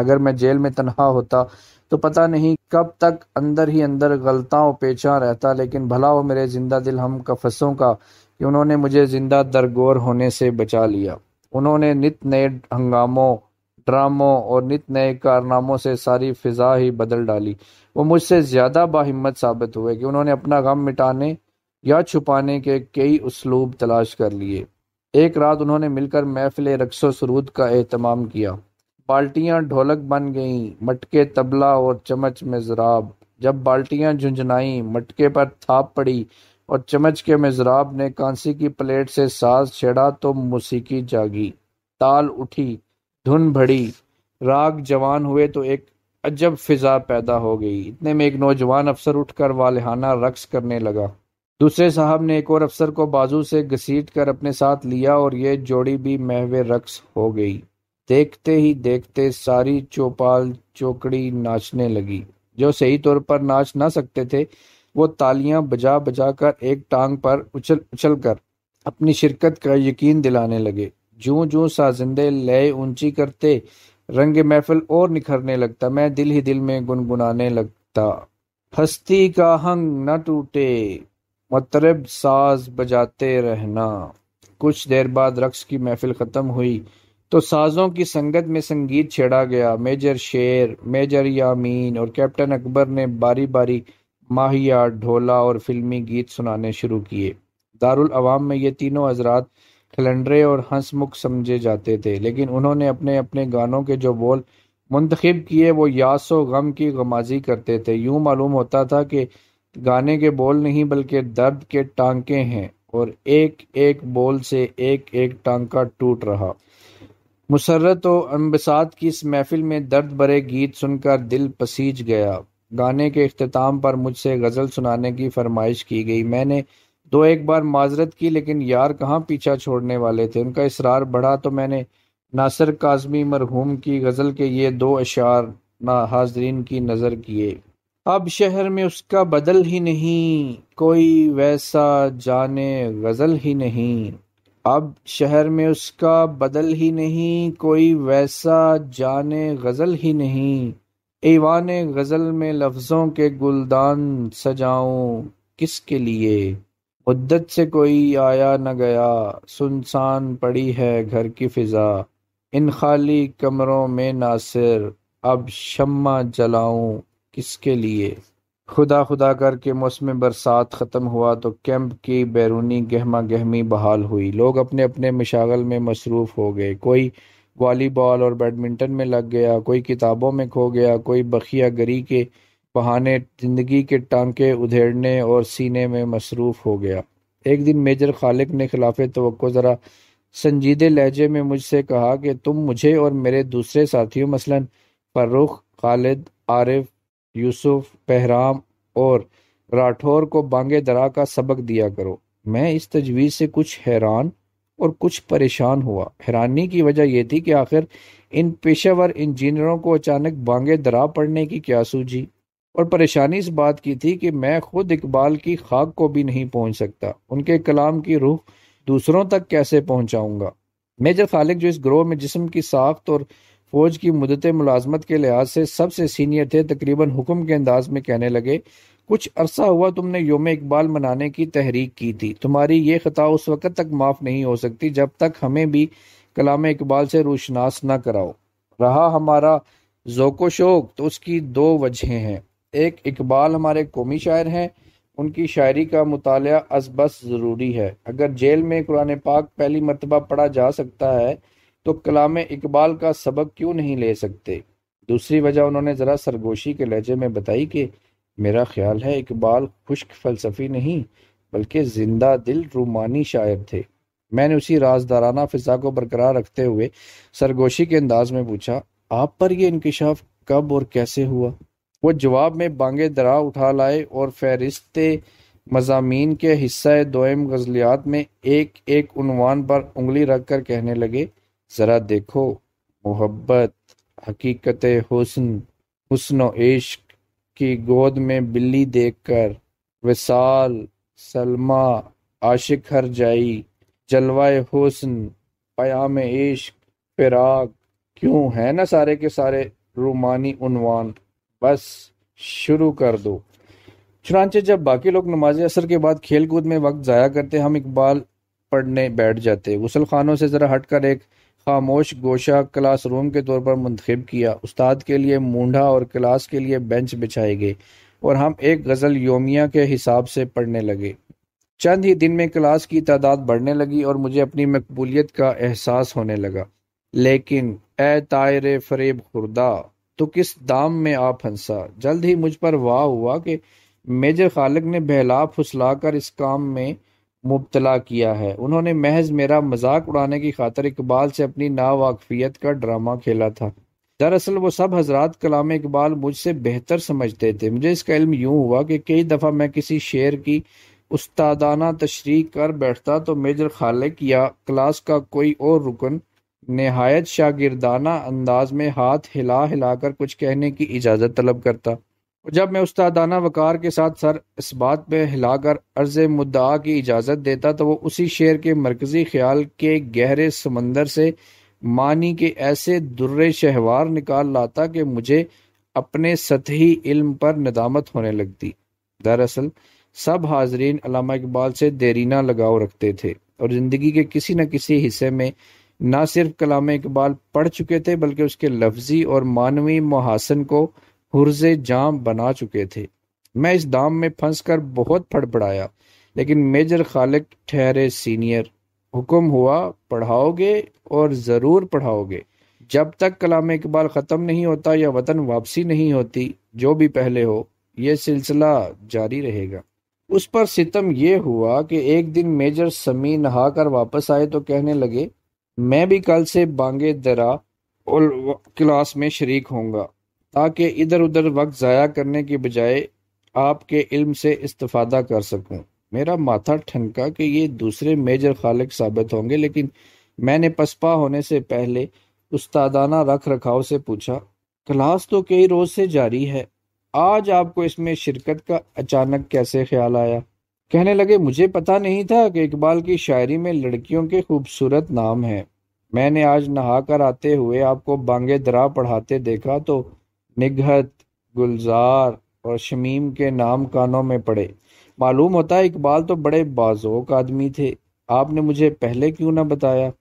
अगर मैं जेल में तनहा होता तो पता नहीं कब तक अंदर ही अंदर गलता पेचा रहता लेकिन भला हो मेरे जिंदा दिल हम कफसों का कि उन्होंने मुझे जिंदा दरगोर होने से बचा लिया उन्होंने नित नए हंगामों ड्रामों और नित नए कारनामों से सारी फिजा ही बदल डाली वो मुझसे ज़्यादा बाहिम्मत साबित हुए कि उन्होंने अपना गम मिटाने या छुपाने के कई उसलूब तलाश कर लिए एक रात उन्होंने मिलकर महफिल रक्सो सरूद का अहतमाम किया बाल्टियाँ ढोलक बन गईं मटके तबला और चमच में जराब जब बाल्टियाँ झुंझुनाई मटके पर थाप पड़ी और चमच के मेजराब ने कांसी की प्लेट से साज छेड़ा तो मौसीकी जागी ताल उठी धुन भड़ी राग जवान हुए तो एक अजब फिजा पैदा हो गई इतने में एक नौजवान अफसर उठकर वालहाना रक्स करने लगा दूसरे साहब ने एक और अफसर को बाजू से घसीट कर अपने साथ लिया और ये जोड़ी भी महवे रक्स हो गई देखते ही देखते सारी चौपाल चौकड़ी नाचने लगी जो सही तौर पर नाच ना सकते थे वो तालियां बजा बजा कर एक टांग पर उछल उछल कर अपनी शिरकत का यकीन दिलाने लगे ज्यों ज्यों साजिंदे लय ऊंची करते रंग महफिल और निखरने लगता मैं दिल ही दिल में गुनगुनाने लगता हस्ती का हंग न टूटे मतरब साज बजाते रहना कुछ देर बाद रक्स की महफिल ख़त्म हुई तो साजों की संगत में संगीत छेड़ा गया मेजर शेर मेजर यामीन और कैप्टन अकबर ने बारी बारी माहिया ढोला और फिल्मी गीत सुनाने शुरू किए दारुल अवाम में ये तीनों हजरात खलंडरे और हंसमुख समझे जाते थे लेकिन उन्होंने अपने अपने गानों के जो बोल मुंतखब किए वो यासो गम की गमाजी करते थे यूं मालूम होता था कि गाने के बोल नहीं बल्कि दर्द के टांके हैं और एक एक बोल से एक एक टांका टूट रहा मुसरत और अम्बसात की इस महफिल में दर्द भरे गीत सुनकर दिल पसीज गया गाने के अख्ताम पर मुझसे गज़ल सुनाने की फरमाइश की गई मैंने दो एक बार माजरत की लेकिन यार कहाँ पीछा छोड़ने वाले थे उनका इसरार बढ़ा तो मैंने नासिर काजमी मरहूम की गज़ल के ये दो अशार ना हाजरीन की नज़र किए अब शहर में उसका बदल ही नहीं कोई वैसा जाने गज़ल ही नहीं अब शहर में उसका बदल ही नहीं कोई वैसा जाने गज़ल ही नहीं ईवान गज़ल में लफ्ज़ों के गुलदान सजाऊं किसके लिए उद्दत से कोई आया न गया सुनसान पड़ी है घर की फिजा इन खाली कमरों में नासिर अब शम्मा जलाऊं किसके लिए खुदा खुदा करके मौसम बरसात ख़त्म हुआ तो कैंप की बैरूनी गहमा गहमी बहाल हुई लोग अपने अपने मशागल में मसरूफ़ हो गए कोई वॉलीबॉल और बैडमिंटन में लग गया कोई किताबों में खो गया कोई बखिया गरी के बहाने ज़िंदगी के टांके उधेड़ने और सीने में मसरूफ़ हो गया एक दिन मेजर खालिक ने खिलाफ तो ज़रा संजीदे लहजे में मुझसे कहा कि तुम मुझे और मेरे दूसरे साथियों मसलन फ़र्रुख खालिद आरिफ यूसुफ बहराम और राठौर को बांगे दरा का सबक दिया करो मैं इस तजवीज़ से कुछ हैरान और कुछ परेशान हुआ हैरानी की वजह यह थी कि आखिर इन पेशेवर इंजीनियरों को अचानक बांगे दरा पढ़ने की क्या सूझी और परेशानी इस बात की थी कि मैं खुद इकबाल की खाक को भी नहीं पहुंच सकता उनके कलाम की रूह दूसरों तक कैसे पहुंचाऊंगा मेजर खालिक जो इस ग्रोह में जिसम की साख्त और फौज की मुदत मुलाजमत के लिहाज से सबसे सीनियर थे तकरीबन हुक्म के अंदाज में कहने लगे कुछ अरसा हुआ तुमने योम इकबाल मनाने की तहरीक की थी तुम्हारी ये खता उस वक़्त तक माफ़ नहीं हो सकती जब तक हमें भी कलाम इकबाल से रोशनास न कराओ रहा हमारा जोको शोक तो उसकी दो वजहें हैं एक इकबाल हमारे कौमी शायर हैं उनकी शायरी का मताल असबस ज़रूरी है अगर जेल में कुरान पाक पहली मरतबा पढ़ा जा सकता है तो कलाम इकबाल का सबक क्यों नहीं ले सकते दूसरी वजह उन्होंने ज़रा सरगोशी के लहजे में बताई कि मेरा ख्याल है इकबाल खुश्क फलसफी नहीं बल्कि जिंदा दिल रूमानी शायर थे मैंने उसी राजदाराना फ़िज़ा को बरकरार रखते हुए सरगोशी के अंदाज में पूछा आप पर यह इंकशाफ कब और कैसे हुआ वो जवाब में बांगे दरा उठा लाए और फहरिस्त मजामी के हिस्सा दो गजलियात में एक एक उनवान पर उंगली रख कर कहने लगे ज़रा देखो मोहब्बत हकीकत हुसन हुस्न इश्क की गोद में बिल्ली देख कर विसाल सलमा आशिक हर जाई जलवा हुस्न पयाम इश्क फिराग क्यों है ना सारे के सारे रूमानी उनवान बस शुरू कर दो चुनाचे जब बाकी लोग नमाज असर के बाद खेल कूद में वक्त ज़ाया करते हम इकबाल पढ़ने बैठ जाते गसल खानों से ज़रा हटकर एक खामोश गोशा क्लास रूम के तौर पर मंतखब किया उस्ताद के लिए मूढ़ा और क्लास के लिए बेंच बिछाए गए और हम एक गज़ल योमिया के हिसाब से पढ़ने लगे चंद ही दिन में क्लास की तादाद बढ़ने लगी और मुझे अपनी मकबूलियत का एहसास होने लगा लेकिन ए तायरे फरेब खुर्दा तो किस दाम में आ फंसा जल्द ही मुझ पर वाह हुआ कि मेजर खालक ने बहला फुसला कर इस काम में मुबतला किया है उन्होंने महज मेरा मजाक उड़ाने की खातर इकबाल से अपनी नावाकफियत का ड्रामा खेला था दरअसल वो सब हजरात कलाम इकबाल मुझसे बेहतर समझते थे मुझे इसका इल्म यूं हुआ कि कई दफ़ा मैं किसी शेर की उस्तादाना तशरी कर बैठता तो मेजर खालिक या क्लास का कोई और रुकन नहायत शागिरदाना अंदाज में हाथ हिला हिलाकर कुछ कहने की इजाज़त तलब करता और जब मैं उस्तादाना वकार के साथ सर इस बात में हिलाकर अर्ज मुद्दा की इजाज़त देता तो वो उसी शेर के मरकज़ी ख्याल के गहरे समंदर से मानी के ऐसे दुर्रे शहवार निकाल लाता कि मुझे अपने सतही इल्म पर नदामत होने लगती दरअसल सब हाजरीन अलामा इकबाल से देरीना लगाव रखते थे और ज़िंदगी के किसी न किसी हिस्से में ना सिर्फ कलाम इकबाल पढ़ चुके थे बल्कि उसके लफ्जी और मानवी मुहासन को हर्ज जाम बना चुके थे मैं इस दाम में फंस कर बहुत फड़फड़ाया लेकिन मेजर खालिक ठहरे सीनियर हुक्म हुआ पढ़ाओगे और ज़रूर पढ़ाओगे जब तक कलाम इकबाल ख़त्म नहीं होता या वतन वापसी नहीं होती जो भी पहले हो यह सिलसिला जारी रहेगा उस पर सितम यह हुआ कि एक दिन मेजर समी नहाकर वापस आए तो कहने लगे मैं भी कल से बांगे दरा क्लास में शरीक होऊंगा ताकि इधर उधर वक्त ज़ाया करने के बजाय आपके इल्म से इस्तफादा कर सकूं। मेरा माथा ठनका कि ये दूसरे मेजर खालिक साबित होंगे लेकिन मैंने पसपा होने से पहले उस्तादाना रख रखाव से पूछा क्लास तो कई रोज़ से जारी है आज आपको इसमें शिरकत का अचानक कैसे ख्याल आया कहने लगे मुझे पता नहीं था कि इकबाल की शायरी में लड़कियों के खूबसूरत नाम हैं मैंने आज नहाकर आते हुए आपको बांगे दरा पढ़ाते देखा तो निगहत गुलजार और शमीम के नाम कानों में पड़े मालूम होता है इकबाल तो बड़े बाजोक आदमी थे आपने मुझे पहले क्यों ना बताया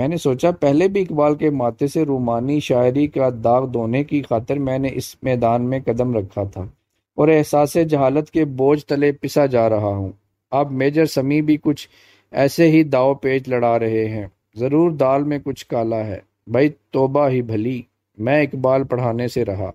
मैंने सोचा पहले भी इकबाल के माथे से रूमानी शायरी का दाग धोने की खातिर मैंने इस मैदान में कदम रखा था और एहसास जहालत के बोझ तले पिसा जा रहा हूँ अब मेजर समी भी कुछ ऐसे ही दाव पेच लड़ा रहे हैं ज़रूर दाल में कुछ काला है भाई तोबा ही भली मैं इकबाल पढ़ाने से रहा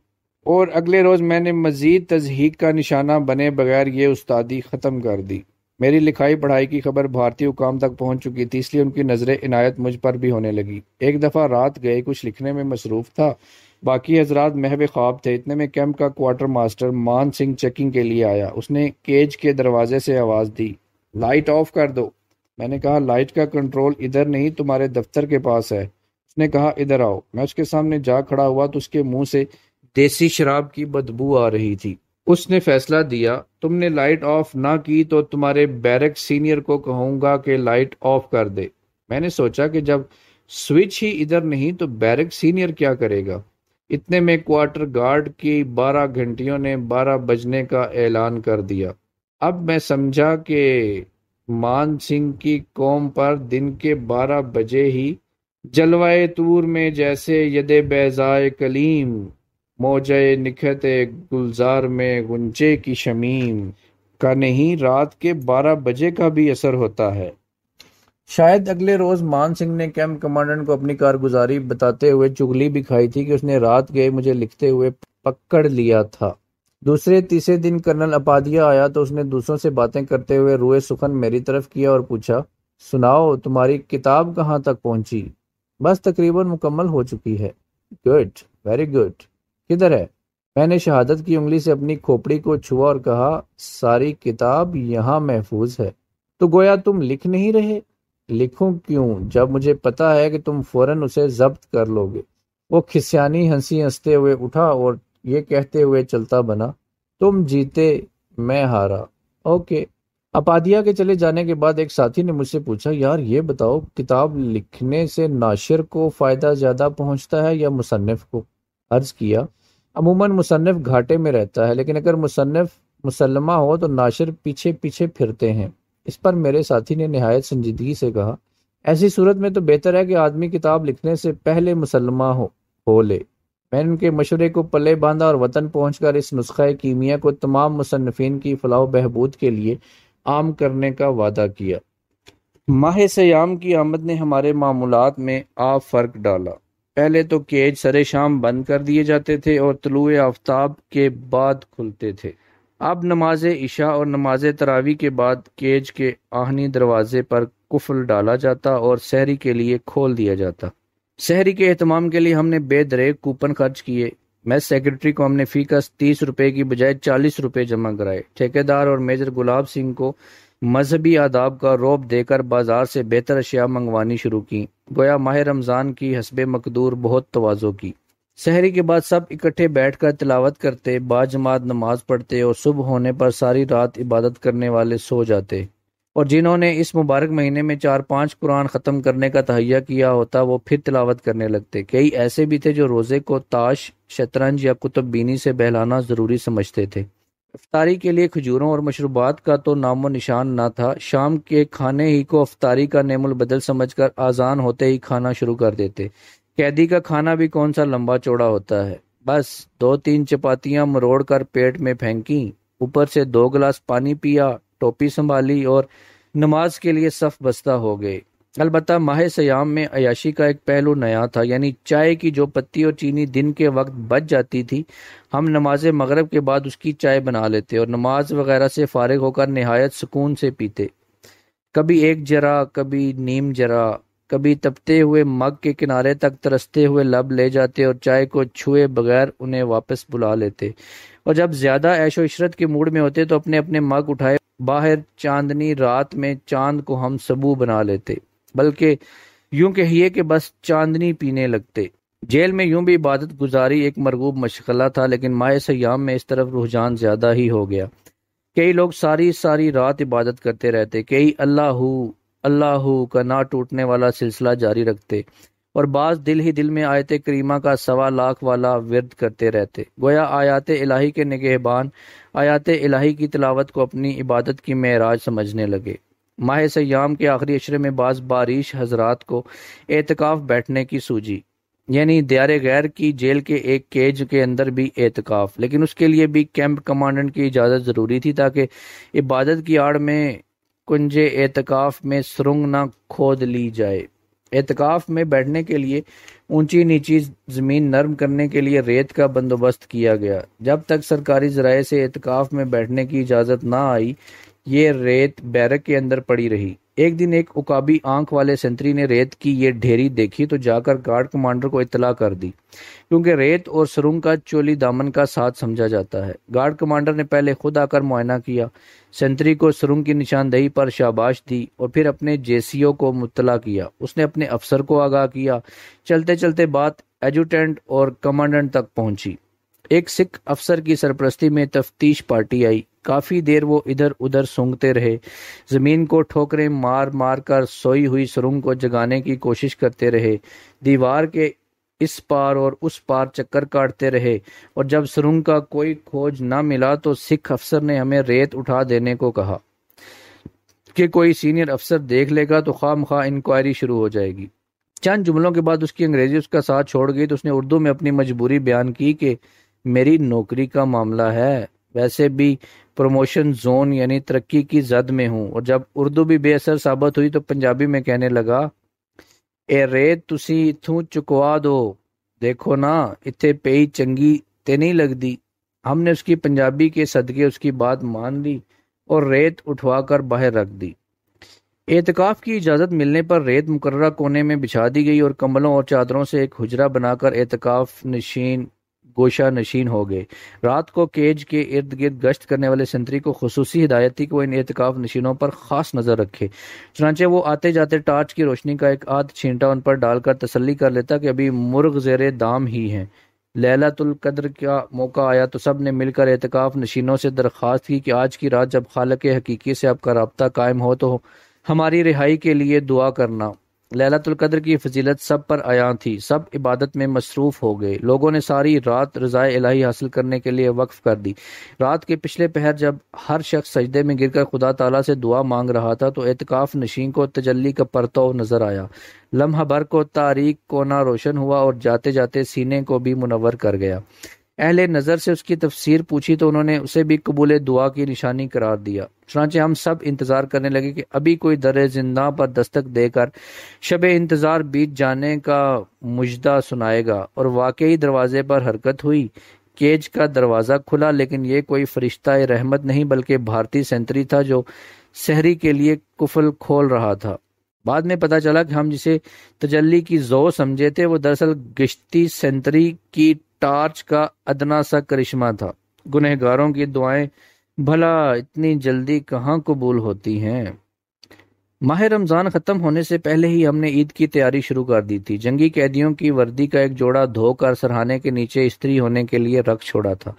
और अगले रोज़ मैंने मज़ीद तजहीक का निशाना बने बगैर ये उस्तादी ख़त्म कर दी मेरी लिखाई पढ़ाई की खबर भारतीय हुकाम तक पहुंच चुकी थी इसलिए उनकी नज़रें इनायत मुझ पर भी होने लगी एक दफ़ा रात गए कुछ लिखने में मसरूफ़ था बाकी हजरात महव ख्वाब थे इतने में कैंप का क्वार्टर मास्टर मान सिंह चेकिंग के लिए आया उसने केज के दरवाजे से आवाज़ दी लाइट ऑफ कर दो मैंने कहा लाइट का कंट्रोल इधर नहीं तुम्हारे दफ्तर के पास है उसने कहा इधर आओ मैं उसके सामने जा खड़ा हुआ तो उसके मुंह से देसी शराब की बदबू आ रही थी उसने फैसला दिया तुमने लाइट ऑफ ना की तो तुम्हारे बैरक सीनियर को कहूंगा कि लाइट ऑफ कर दे मैंने सोचा कि जब स्विच ही इधर नहीं तो बैरक सीनियर क्या करेगा इतने में क्वार्टर गार्ड की बारह घंटियों ने बारह बजने का ऐलान कर दिया अब मैं समझा कि मान सिंह की कौम पर दिन के बारह बजे ही जलवाए तूर में जैसे यद बेजाए कलीम मौज निखत गुलजार में गुंजे की शमीम का नहीं रात के बारह बजे का भी असर होता है शायद अगले रोज मान सिंह ने कैंप कमांडेंट को अपनी कारगुजारी बताते हुए चुगली भी खाई थी कि उसने रात गए मुझे लिखते हुए पकड़ लिया था दूसरे तीसरे दिन कर्नल अपादिया आया तो उसने दूसरों से बातें करते हुए रुए सुखन मेरी तरफ किया और पूछा सुनाओ तुम्हारी किताब कहाँ तक पहुंची बस तकरीबन मुकम्मल हो चुकी है गुड वेरी गुड किधर है मैंने शहादत की उंगली से अपनी खोपड़ी को छुआ और कहा सारी किताब यहाँ महफूज है तो गोया तुम लिख नहीं रहे लिखूं क्यों जब मुझे पता है कि तुम फौरन उसे जब्त कर लोगे वो खिसियानी हंसी हंसते हुए उठा और ये कहते हुए चलता बना तुम जीते मैं हारा ओके अपादिया के चले जाने के बाद एक साथी ने मुझसे पूछा यार ये बताओ किताब लिखने से नाशिर को फ़ायदा ज़्यादा पहुंचता है या मुसनफ़ को अर्ज़ किया अमूमन मुसनफ़ घाटे में रहता है लेकिन अगर मुसनफ़ मुसलमा हो तो नाशिर पीछे पीछे फिरते हैं इस पर मेरे साथी ने नहायत संजीदगी से कहा ऐसी सूरत में तो बेहतर है कि आदमी किताब लिखने से पहले मुसलमा हो हो ले मैंने उनके मशवरे को पले बांधा और वतन पहुंचकर इस नुस्खा कीमिया को तमाम मुसनफिन की फलाह बहबूद के लिए आम करने का वादा किया माह सयाम की आमद ने हमारे मामूलत में आ फ़र्क डाला पहले तो केज सरे शाम बंद कर दिए जाते थे और तलुए आफ्ताब के बाद खुलते थे अब नमाज इशा और नमाज तरावी के बाद केज के आहनी दरवाजे पर कुफल डाला जाता और शहरी के लिए खोल दिया जाता शहरी के अहतमाम के लिए हमने बेदरे कूपन खर्च किए मैं सेक्रेटरी को हमने फी का तीस रुपये की बजाय चालीस रुपये जमा कराए ठेकेदार और मेजर गुलाब सिंह को मजहबी आदाब का रोब देकर बाजार से बेहतर अशिया मंगवानी शुरू की गोया माह रमज़ान की हसब मकदूर बहुत तोज़ो की शहरी के बाद सब इकट्ठे बैठकर तिलावत करते बाजमात नमाज पढ़ते और सुबह होने पर सारी रात इबादत करने वाले सो जाते और जिन्होंने इस मुबारक महीने में चार पांच कुरान ख़त्म करने का तहैया किया होता वो फिर तिलावत करने लगते कई ऐसे भी थे जो रोज़े को ताश शतरंज या कुतुब बीनी से बहलाना ज़रूरी समझते थे अफतारी के लिए खजूरों और मशरूबात का तो नामो निशान ना था शाम के खाने ही को अफतारी का नेमुल बदल समझ कर आज़ान होते ही खाना शुरू कर देते कैदी का खाना भी कौन सा लंबा चौड़ा होता है बस दो तीन चपातियां मरोड़ कर पेट में फेंकी ऊपर से दो गिलास पानी पिया टोपी संभाली और नमाज के लिए सफ बस्ता हो गए अलबत् माह सयाम में अयाशी का एक पहलू नया था यानी चाय की जो पत्ती और चीनी दिन के वक्त बच जाती थी हम नमाज मगरब के बाद उसकी चाय बना लेते और नमाज वगैरह से फारग होकर नहायत सुकून से पीते कभी एक जरा कभी नीम जरा कभी तपते हुए मग के किनारे तक तरसते हुए लब ले जाते और चाय को छुए बगैर उन्हें वापस बुला लेते और जब ज्यादा ऐशो इशरत के मूड में होते तो अपने अपने मग उठाए बाहर चांदनी रात में चांद को हम सबू बना लेते बल्कि यूं कहिए कि बस चांदनी पीने लगते जेल में यूं भी इबादत गुजारी एक मरगूब मशगला था लेकिन माए सयाम में इस तरफ रुझान ज्यादा ही हो गया कई लोग सारी सारी रात इबादत करते रहते कई अल्लाह अल्लाह का ना टूटने वाला सिलसिला जारी रखते और बाज दिल ही दिल में आयत करीमा का सवा लाख वाला विरद करते रहते गोया आयात इलाही के निगहबान आयात इलाही की तलावत को अपनी इबादत की महराज समझने लगे माह सयाम के आखिरी अशरे में बाज बारिश हजरात को एतकाफ़ बैठने की सूझी यानी दियार गैर की जेल के एक केज के अंदर भी एहतकाफ लेकिन उसके लिए भी कैंप कमांडेंट की इजाज़त ज़रूरी थी ताकि इबादत की आड़ में कुंज एतकाफ में सुरंग ना खोद ली जाए एतकाफ में बैठने के लिए ऊंची नीची ज़मीन नरम करने के लिए रेत का बंदोबस्त किया गया जब तक सरकारी जराये से एतकाफ में बैठने की इजाज़त ना आई ये रेत बैरक के अंदर पड़ी रही एक दिन एक उकाबी आंख वाले सेंतरी ने रेत की ये ढेरी देखी तो जाकर गार्ड कमांडर को इतला कर दी क्योंकि रेत और सुरंग का चोली दामन का साथ समझा जाता है गार्ड कमांडर ने पहले खुद आकर मुआयना किया संतरी को सुरंग की निशानदेही पर शाबाश दी और फिर अपने जेसीओ को मुतला किया उसने अपने अफसर को आगाह किया चलते चलते बात एजुटेंट और कमांडेंट तक पहुंची एक सिख अफसर की सरपरस्ती में तफ्तीश पार्टी आई काफी देर वो इधर उधर सूंघते रहे जमीन को ठोकरें मार मार कर सोई हुई सुरंग को जगाने की कोशिश करते रहे दीवार के इस पार और उस पार चक्कर काटते रहे और जब सुरंग का कोई खोज ना मिला तो सिख अफसर ने हमें रेत उठा देने को कहा कि कोई सीनियर अफसर देख लेगा तो खाम खा इंक्वायरी शुरू हो जाएगी चंद जुमलों के बाद उसकी अंग्रेजी उसका साथ छोड़ गई तो उसने उर्दू में अपनी मजबूरी बयान की कि मेरी नौकरी का मामला है वैसे भी प्रमोशन जोन यानी तरक्की की जद में हूँ और जब उर्दू भी बेअसर साबित हुई तो पंजाबी में कहने लगा ए रेत ਤੁਸੀਂ ਇਥੋਂ ਚੁਕਵਾ ਦਿਓ देखो ना इतने पेई चंगी ते नहीं लगती हमने उसकी पंजाबी के सदके उसकी बात मान ली और रेत उठवा कर बाहर रख दी एतकाफ की इजाज़त मिलने पर रेत मुकर्रा कोने में बिछा दी गई और कमलों और चादरों से एक हुजरा बनाकर एतकाफ नशीन गोशा नशीन हो गए रात को केज के इर्द गिर्द गश्त करने वाले संतरी को खसूस हिदायत थी कि वो इन एहतिकाफ नशीनों पर खास नज़र रखे चुनाचे वो आते जाते टार्च की रोशनी का एक आध छींटा उन पर डालकर तसली कर लेता कि अभी मुर्ग जेर दाम ही हैं तुल कद्र का मौका आया तो सब ने मिलकर एहतिकाफ नशीनों से दरख्वास्त की कि आज की रात जब खालक हकीकी से आपका रबता कायम हो तो हमारी रिहाई के लिए दुआ करना लैलतुल्कद्र की फजीलत सब पर आया थी सब इबादत में मसरूफ़ हो गए लोगों ने सारी रात रज़ाए इलाही हासिल करने के लिए वक्फ़ कर दी रात के पिछले पहर जब हर शख्स सजदे में गिरकर खुदा ताला से दुआ मांग रहा था तो एतकाफ़ नशीन को तजली का परतव नज़र आया लम्हा भर को तारीख कोना रोशन हुआ और जाते जाते सीने को भी मुनवर कर गया अहल नज़र से उसकी तफसीर पूछी तो उन्होंने उसे भी कबूल दुआ की निशानी करार दिया चुनाचे हम सब इंतज़ार करने लगे कि अभी कोई दर जिंदा पर दस्तक देकर शब इंतज़ार बीत जाने का मुजदा सुनाएगा और वाकई दरवाजे पर हरकत हुई केज का दरवाज़ा खुला लेकिन ये कोई फरिश्ता रहमत नहीं बल्कि भारतीय सेंतरी था जो शहरी के लिए कुफल खोल रहा था बाद में पता चला कि हम जिसे तजली की जो समझे थे वो दरअसल गश्ती सेंतरी की टार्च का अदना सा करिश्मा था गुनहगारों की दुआएं भला इतनी जल्दी कहाँ कबूल होती हैं माह रमज़ान ख़त्म होने से पहले ही हमने ईद की तैयारी शुरू कर दी थी जंगी कैदियों की वर्दी का एक जोड़ा धोकर सरहाने के नीचे स्त्री होने के लिए रख छोड़ा था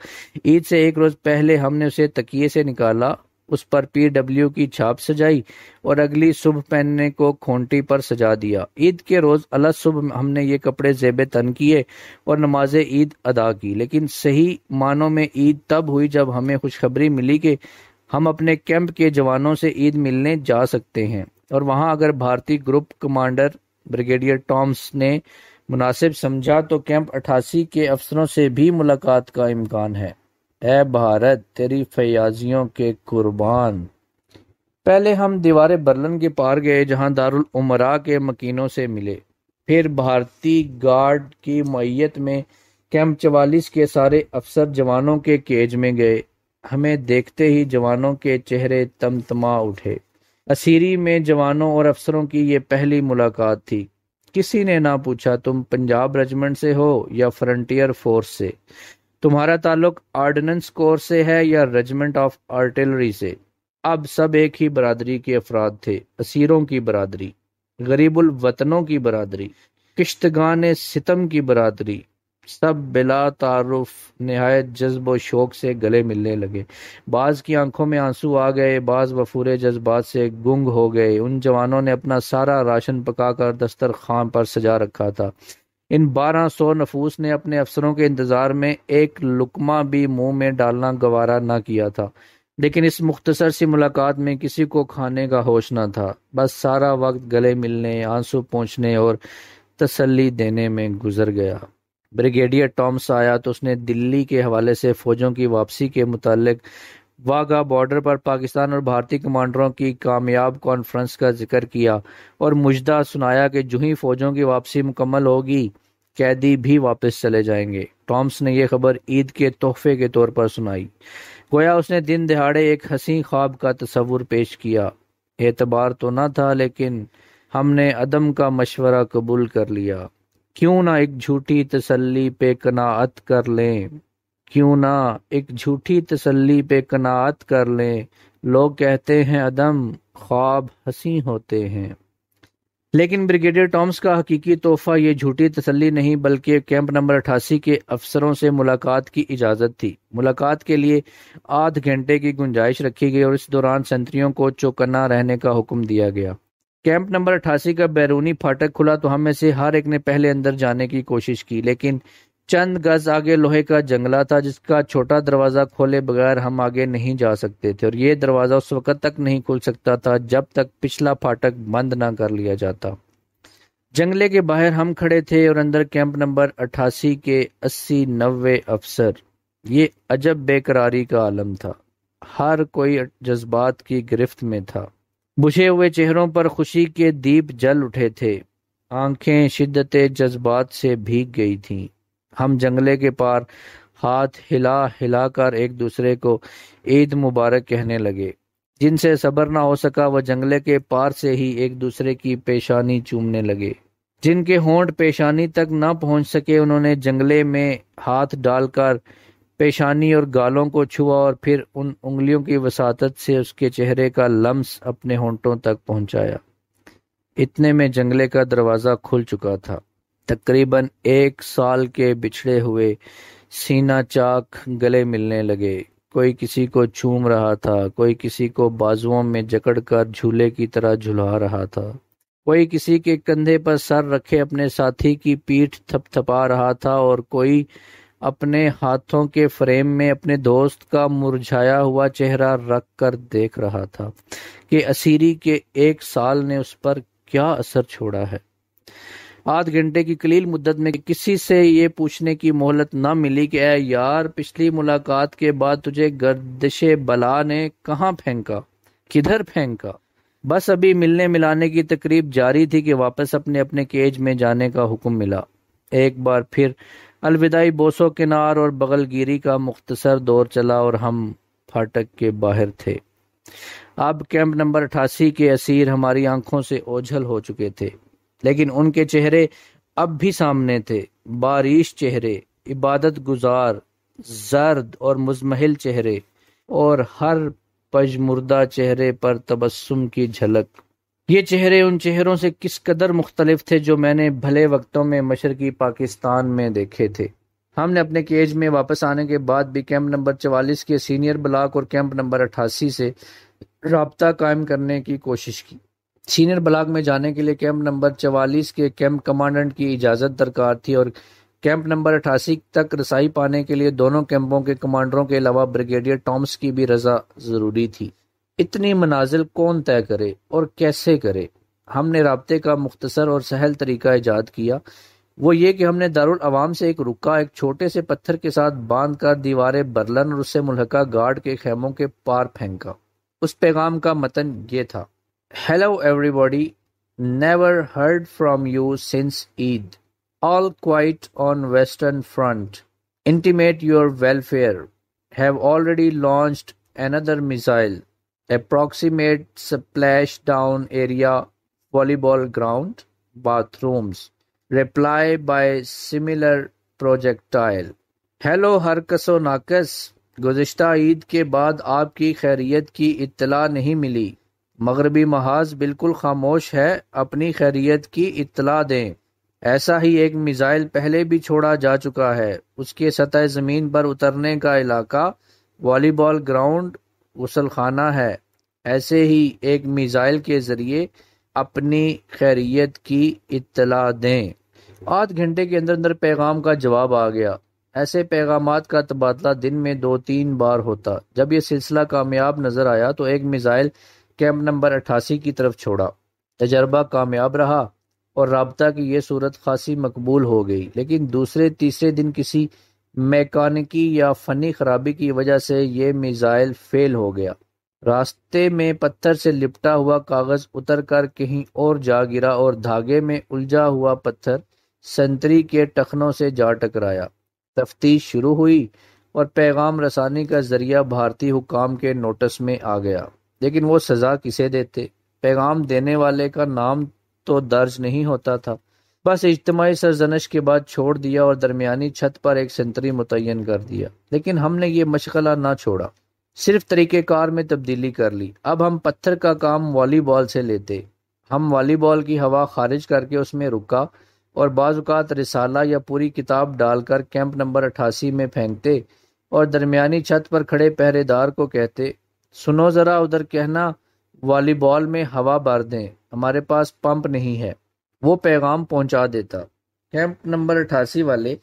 ईद से एक रोज़ पहले हमने उसे तकिए से निकाला उस पर पीडब्ल्यू की छाप सजाई और अगली सुबह पहनने को खोंटी पर सजा दिया ईद के रोज़ अलग सुबह हमने ये कपड़े जेब तन किए और नमाज ईद अदा की लेकिन सही मानों में ईद तब हुई जब हमें खुशखबरी मिली कि हम अपने कैंप के जवानों से ईद मिलने जा सकते हैं और वहां अगर भारतीय ग्रुप कमांडर ब्रिगेडियर टॉम्स ने मुनासिब समझा तो कैंप अठासी के अफसरों से भी मुलाकात का इम्कान है ए भारत तेरी फयाजियों के कुर्बान पहले हम दीवार बर्लन के पार गए जहां दारुल उमरा के मकीनों से मिले फिर भारतीय गार्ड की मैत में कैंप चवालीस के सारे अफसर जवानों के केज में गए हमें देखते ही जवानों के चेहरे तमतमा उठे असीरी में जवानों और अफसरों की ये पहली मुलाकात थी किसी ने ना पूछा तुम पंजाब रेजिमेंट से हो या फ्रंटियर फोर्स से तुम्हारा ताल्लुक आर्डिनेंस कोर से है या रेजिमेंट ऑफ आर्टिलरी से अब सब एक ही बरदरी के अफराद थे असीरों की बरदरी गरीबुल वतनों की बरदरी किश्तगान सितम की बरदरी सब बिला तारुफ नहायत जज्ब व शौक से गले मिलने लगे बाज़ की आंखों में आंसू आ गए बाज़ वफूरे जज्बात से गुंग हो गए उन जवानों ने अपना सारा राशन पकाकर दस्तरखान पर सजा रखा था इन बारह सौ नफूस ने अपने अफसरों के इंतज़ार में एक लुकमा भी मुंह में डालना गवारा ना किया था लेकिन इस मुख्तसर सी मुलाकात में किसी को खाने का होश न था बस सारा वक्त गले मिलने आंसू पहुँचने और तसल्ली देने में गुजर गया ब्रिगेडियर टॉम्स आया तो उसने दिल्ली के हवाले से फ़ौजों की वापसी के मुतल वाघा बॉर्डर पर पाकिस्तान और भारतीय कमांडरों की कामयाब कॉन्फ्रेंस का जिक्र किया और मुजदा सुनाया कि जूही फ़ौजों की वापसी मुकम्मल होगी कैदी भी वापस चले जाएंगे टॉम्स ने यह खबर ईद के तोहफे के तौर पर सुनाई गोया उसने दिन दिहाड़े एक हसी ख्वाब का तस्वुर पेश किया एतबार तो ना था लेकिन हमने अदम का मशवरा कबूल कर लिया क्यों ना एक झूठी तसल्ली पे कनात कर लें क्यों ना एक झूठी तसल्ली पे कनात कर लें लोग कहते हैं अदम ख्वाब हसी होते हैं लेकिन ब्रिगेडियर टॉम्स का हकीकी तोहफा ये झूठी तसली नहीं बल्कि कैंप नंबर अठासी के अफसरों से मुलाकात की इजाज़त थी मुलाकात के लिए आध घंटे की गुंजाइश रखी गई और इस दौरान संतरियों को चौकन्ना रहने का हुक्म दिया गया कैंप नंबर अठासी का बैरूनी फाटक खुला तो हम में से हर एक ने पहले अंदर जाने की कोशिश की लेकिन चंद गज आगे लोहे का जंगला था जिसका छोटा दरवाज़ा खोले बगैर हम आगे नहीं जा सकते थे और ये दरवाज़ा उस वक़्त तक नहीं खुल सकता था जब तक पिछला फाटक बंद ना कर लिया जाता जंगले के बाहर हम खड़े थे और अंदर कैंप नंबर अट्ठासी के अस्सी नब्बे अफसर ये अजब बेकरारी का आलम था हर कोई जज्बात की गिरफ्त में था बुझे हुए चेहरों पर खुशी के दीप जल उठे थे आंखें शिद्दत जज्बात से भीग गई थीं हम जंगले के पार हाथ हिला हिलाकर एक दूसरे को ईद मुबारक कहने लगे जिनसे सबर ना हो सका वह जंगले के पार से ही एक दूसरे की पेशानी चूमने लगे जिनके होंठ पेशानी तक न पहुंच सके उन्होंने जंगले में हाथ डालकर पेशानी और गालों को छुआ और फिर उन उंगलियों की वसात से उसके चेहरे का लम्स अपने होंठों तक पहुंचाया इतने में जंगले का दरवाज़ा खुल चुका था तकरीबन एक साल के बिछड़े हुए सीना चाक गले मिलने लगे कोई किसी को चूम रहा था कोई किसी को बाजुओं में जकड़कर झूले की तरह झुला रहा था कोई किसी के कंधे पर सर रखे अपने साथी की पीठ थपथपा रहा था और कोई अपने हाथों के फ्रेम में अपने दोस्त का मुरझाया हुआ चेहरा रख कर देख रहा था कि असीरी के एक साल ने उस पर क्या असर छोड़ा है आध घंटे की कलील मुद्दत में किसी से ये पूछने की मोहलत न मिली कि ए यार पिछली मुलाकात के बाद तुझे गर्दिश बला ने कहाँ फेंका किधर फेंका बस अभी मिलने मिलाने की तकरीब जारी थी कि वापस अपने अपने केज में जाने का हुक्म मिला एक बार फिर अलविदाई बोसो किनार और बगलगिरी का मुख्तसर दौर चला और हम फाटक के बाहर थे अब कैंप नंबर अठासी के असीर हमारी आंखों से ओझल हो चुके थे लेकिन उनके चेहरे अब भी सामने थे बारिश चेहरे इबादत गुजार जर्द और मुजमहल चेहरे और हर पजमुर्दा चेहरे पर तबस्सुम की झलक ये चेहरे उन चेहरों से किस कदर मुख्तलिफ थे जो मैंने भले वक्तों में मशरकी पाकिस्तान में देखे थे हमने अपने केज में वापस आने के बाद भी कैंप नंबर चवालीस के सीनियर ब्लाक और कैंप नंबर अट्ठासी से रबता कायम करने की कोशिश की सीनियर ब्लॉक में जाने के लिए कैंप नंबर चवालीस के कैंप कमांडेंट की इजाज़त दरकार थी और कैंप नंबर अठासी तक रसाई पाने के लिए दोनों कैंपों के कमांडरों के अलावा ब्रिगेडियर टॉम्स की भी रजा ज़रूरी थी इतनी मनाजिल कौन तय करे और कैसे करे हमने रबते का मुख्तसर और सहल तरीका ईजाद किया वो ये कि हमने दारुल अवाम से एक रुका एक छोटे से पत्थर के साथ बांध कर दीवारें बर्लन और उससे मुलहका गार्ड के खेमों के पार फेंका उस पैगाम का मतन ये था Hello everybody, never heard from you since Eid. All quiet on Western Front. Intimate your welfare. Have already launched another missile. Approximate splashdown area, volleyball ground, bathrooms. Reply by similar projectile. Hello Harkaso Nakas. नाकस गुज्तर Eid के बाद ki खैरियत की इत्तला नहीं मगरबी महाज बिल्कुल खामोश है अपनी खैरियत की इतला दें ऐसा ही एक मिज़ाइल पहले भी छोड़ा जा चुका है उसके सतह ज़मीन पर उतरने का इलाका वॉलीबॉल ग्राउंड गसलखाना है ऐसे ही एक मिज़ाइल के ज़रिए अपनी खैरियत की इतला दें आध घंटे के अंदर अंदर पैगाम का जवाब आ गया ऐसे पैगाम का तबादला दिन में दो तीन बार होता जब यह सिलसिला कामयाब नज़र आया तो एक मिज़ाइल कैंप नंबर अट्ठासी की तरफ छोड़ा तजर्बा कामयाब रहा और रबता की यह सूरत खासी मकबूल हो गई लेकिन दूसरे तीसरे दिन किसी मैकानिकी या फ़नी खराबी की वजह से यह मिज़ाइल फेल हो गया रास्ते में पत्थर से लिपटा हुआ कागज़ उतर कर कहीं और जा गिरा और धागे में उलझा हुआ पत्थर संतरी के टखनों से जा टकराया तफ्तीश शुरू हुई और पैगाम रसानी का ज़रिया भारतीय हुकाम के नोटिस में आ गया लेकिन वो सज़ा किसे देते पैगाम देने वाले का नाम तो दर्ज नहीं होता था बस इज्तमाही सरजनश के बाद छोड़ दिया और दरमियानी छत पर एक सेंतरी मुतन कर दिया लेकिन हमने ये मशगला ना छोड़ा सिर्फ तरीक़ेकार में तब्दीली कर ली अब हम पत्थर का काम वॉलीबॉल से लेते हम वॉलीबॉल की हवा खारिज करके उसमें रुका और बाज़ात रिसाला या पूरी किताब डालकर कैंप नंबर अट्ठासी में फेंकते और दरमियानी छत पर खड़े पहरेदार को कहते सुनो ज़रा उधर कहना वॉलीबॉल में हवा भर दें हमारे पास पंप नहीं है वो पैगाम पहुंचा देता कैंप नंबर अठासी वाले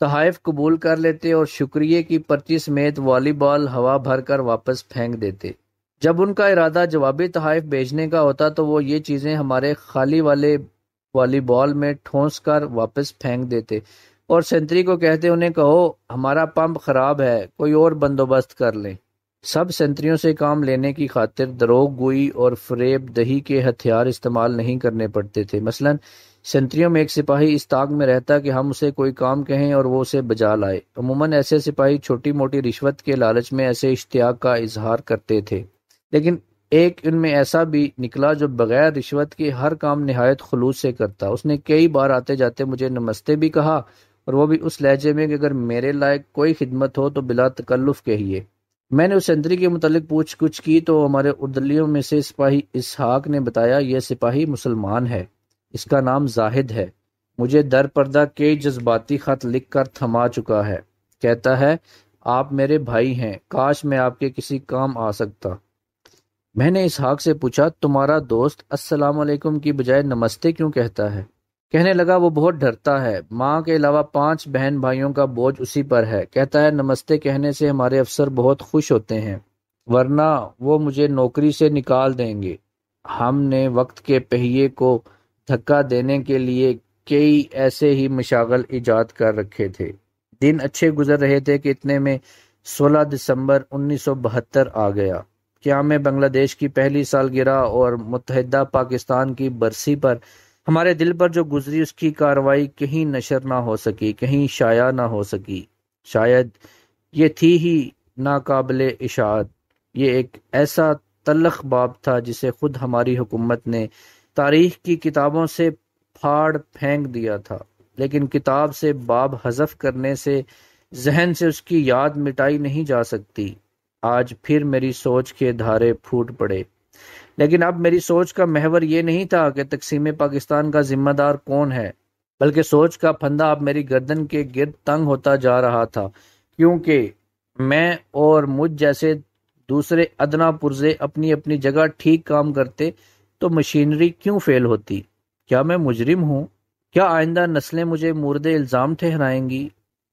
तहफ़ कबूल कर लेते और शुक्रिया की पर्ची समेत वॉलीबॉल हवा भर कर वापस फेंक देते जब उनका इरादा जवाबी तहफ़ भेजने का होता तो वो ये चीज़ें हमारे खाली वाले वॉलीबॉल में ठोंस कर वापस फेंक देते और सेंतरी को कहते उन्हें कहो हमारा पंप ख़राब है कोई और बंदोबस्त कर लें सब संतरियों से काम लेने की खातिर दरोग गोई और फरेब दही के हथियार इस्तेमाल नहीं करने पड़ते थे मसलन संतरियों में एक सिपाही इस ताक में रहता कि हम उसे कोई काम कहें और वो उसे बजा लाए अमूमन ऐसे सिपाही छोटी मोटी रिश्वत के लालच में ऐसे इश्तिया का इजहार करते थे लेकिन एक इनमें ऐसा भी निकला जो बगैर रिश्वत के हर काम नहायत खलूस से करता उसने कई बार आते जाते मुझे नमस्ते भी कहा और वो भी उस लहजे में कि अगर मेरे लायक कोई खिदमत हो तो बिला तकल्लुफ़ कहिए मैंने उस सेंतरी के मुतालिक पूछ कुछ की तो हमारे उर्दलियों में से सिपाही इसहाक ने बताया यह सिपाही मुसलमान है इसका नाम जाहिद है मुझे दर पर्दा के जज्बाती खत लिख कर थमा चुका है कहता है आप मेरे भाई हैं काश मैं आपके किसी काम आ सकता मैंने इसहाक से पूछा तुम्हारा दोस्त अस्सलाम वालेकुम की बजाय नमस्ते क्यों कहता है कहने लगा वो बहुत डरता है माँ के अलावा पांच बहन भाइयों का बोझ उसी पर है कहता है नमस्ते कहने से हमारे अफसर बहुत खुश होते हैं वरना वो मुझे नौकरी से निकाल देंगे हमने वक्त के पहिए को धक्का देने के लिए कई ऐसे ही मशागल इजाद कर रखे थे दिन अच्छे गुजर रहे थे कि इतने में 16 दिसंबर 1972 आ गया क्या मैं बांग्लादेश की पहली सालगिरह और मुतहदा पाकिस्तान की बरसी पर हमारे दिल पर जो गुजरी उसकी कार्रवाई कहीं नशर ना हो सकी कहीं शाया ना हो सकी शायद ये थी ही नाकबिल इशात ये एक ऐसा तलख बाब था जिसे खुद हमारी हुकूमत ने तारीख की किताबों से फाड़ फेंक दिया था लेकिन किताब से बाब हजफ करने से जहन से उसकी याद मिटाई नहीं जा सकती आज फिर मेरी सोच के धारे फूट पड़े लेकिन अब मेरी सोच का महवर ये नहीं था कि तकसीम पाकिस्तान का जिम्मेदार कौन है बल्कि सोच का फंदा अब मेरी गर्दन के गिरद तंग होता जा रहा था क्योंकि मैं और मुझ जैसे दूसरे अदना पुरजे अपनी अपनी जगह ठीक काम करते तो मशीनरी क्यों फेल होती क्या मैं मुजरिम हूँ क्या आइंदा नस्लें मुझे मुर्द इल्ज़ाम ठहराएंगी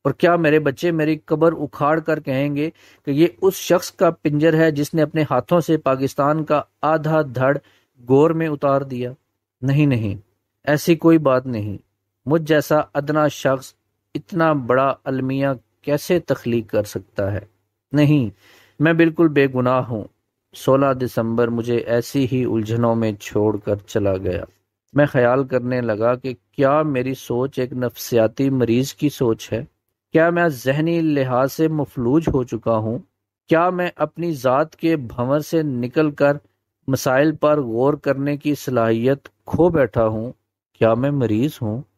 और क्या मेरे बच्चे मेरी कबर उखाड़ कर कहेंगे कि ये उस शख्स का पिंजर है जिसने अपने हाथों से पाकिस्तान का आधा धड़ गोर में उतार दिया नहीं नहीं ऐसी कोई बात नहीं मुझ जैसा अदना शख्स इतना बड़ा अलमिया कैसे तख्लीक कर सकता है नहीं मैं बिल्कुल बेगुनाह हूँ 16 दिसंबर मुझे ऐसी ही उलझनों में छोड़कर चला गया मैं ख्याल करने लगा कि क्या मेरी सोच एक नफसियाती मरीज की सोच है क्या मैं जहनी लिहाज से मफलूज हो चुका हूँ क्या मैं अपनी ज़ात के भंवर से निकल कर मसाइल पर गौर करने की सलाहियत खो बैठा हूँ क्या मैं मरीज़ हूँ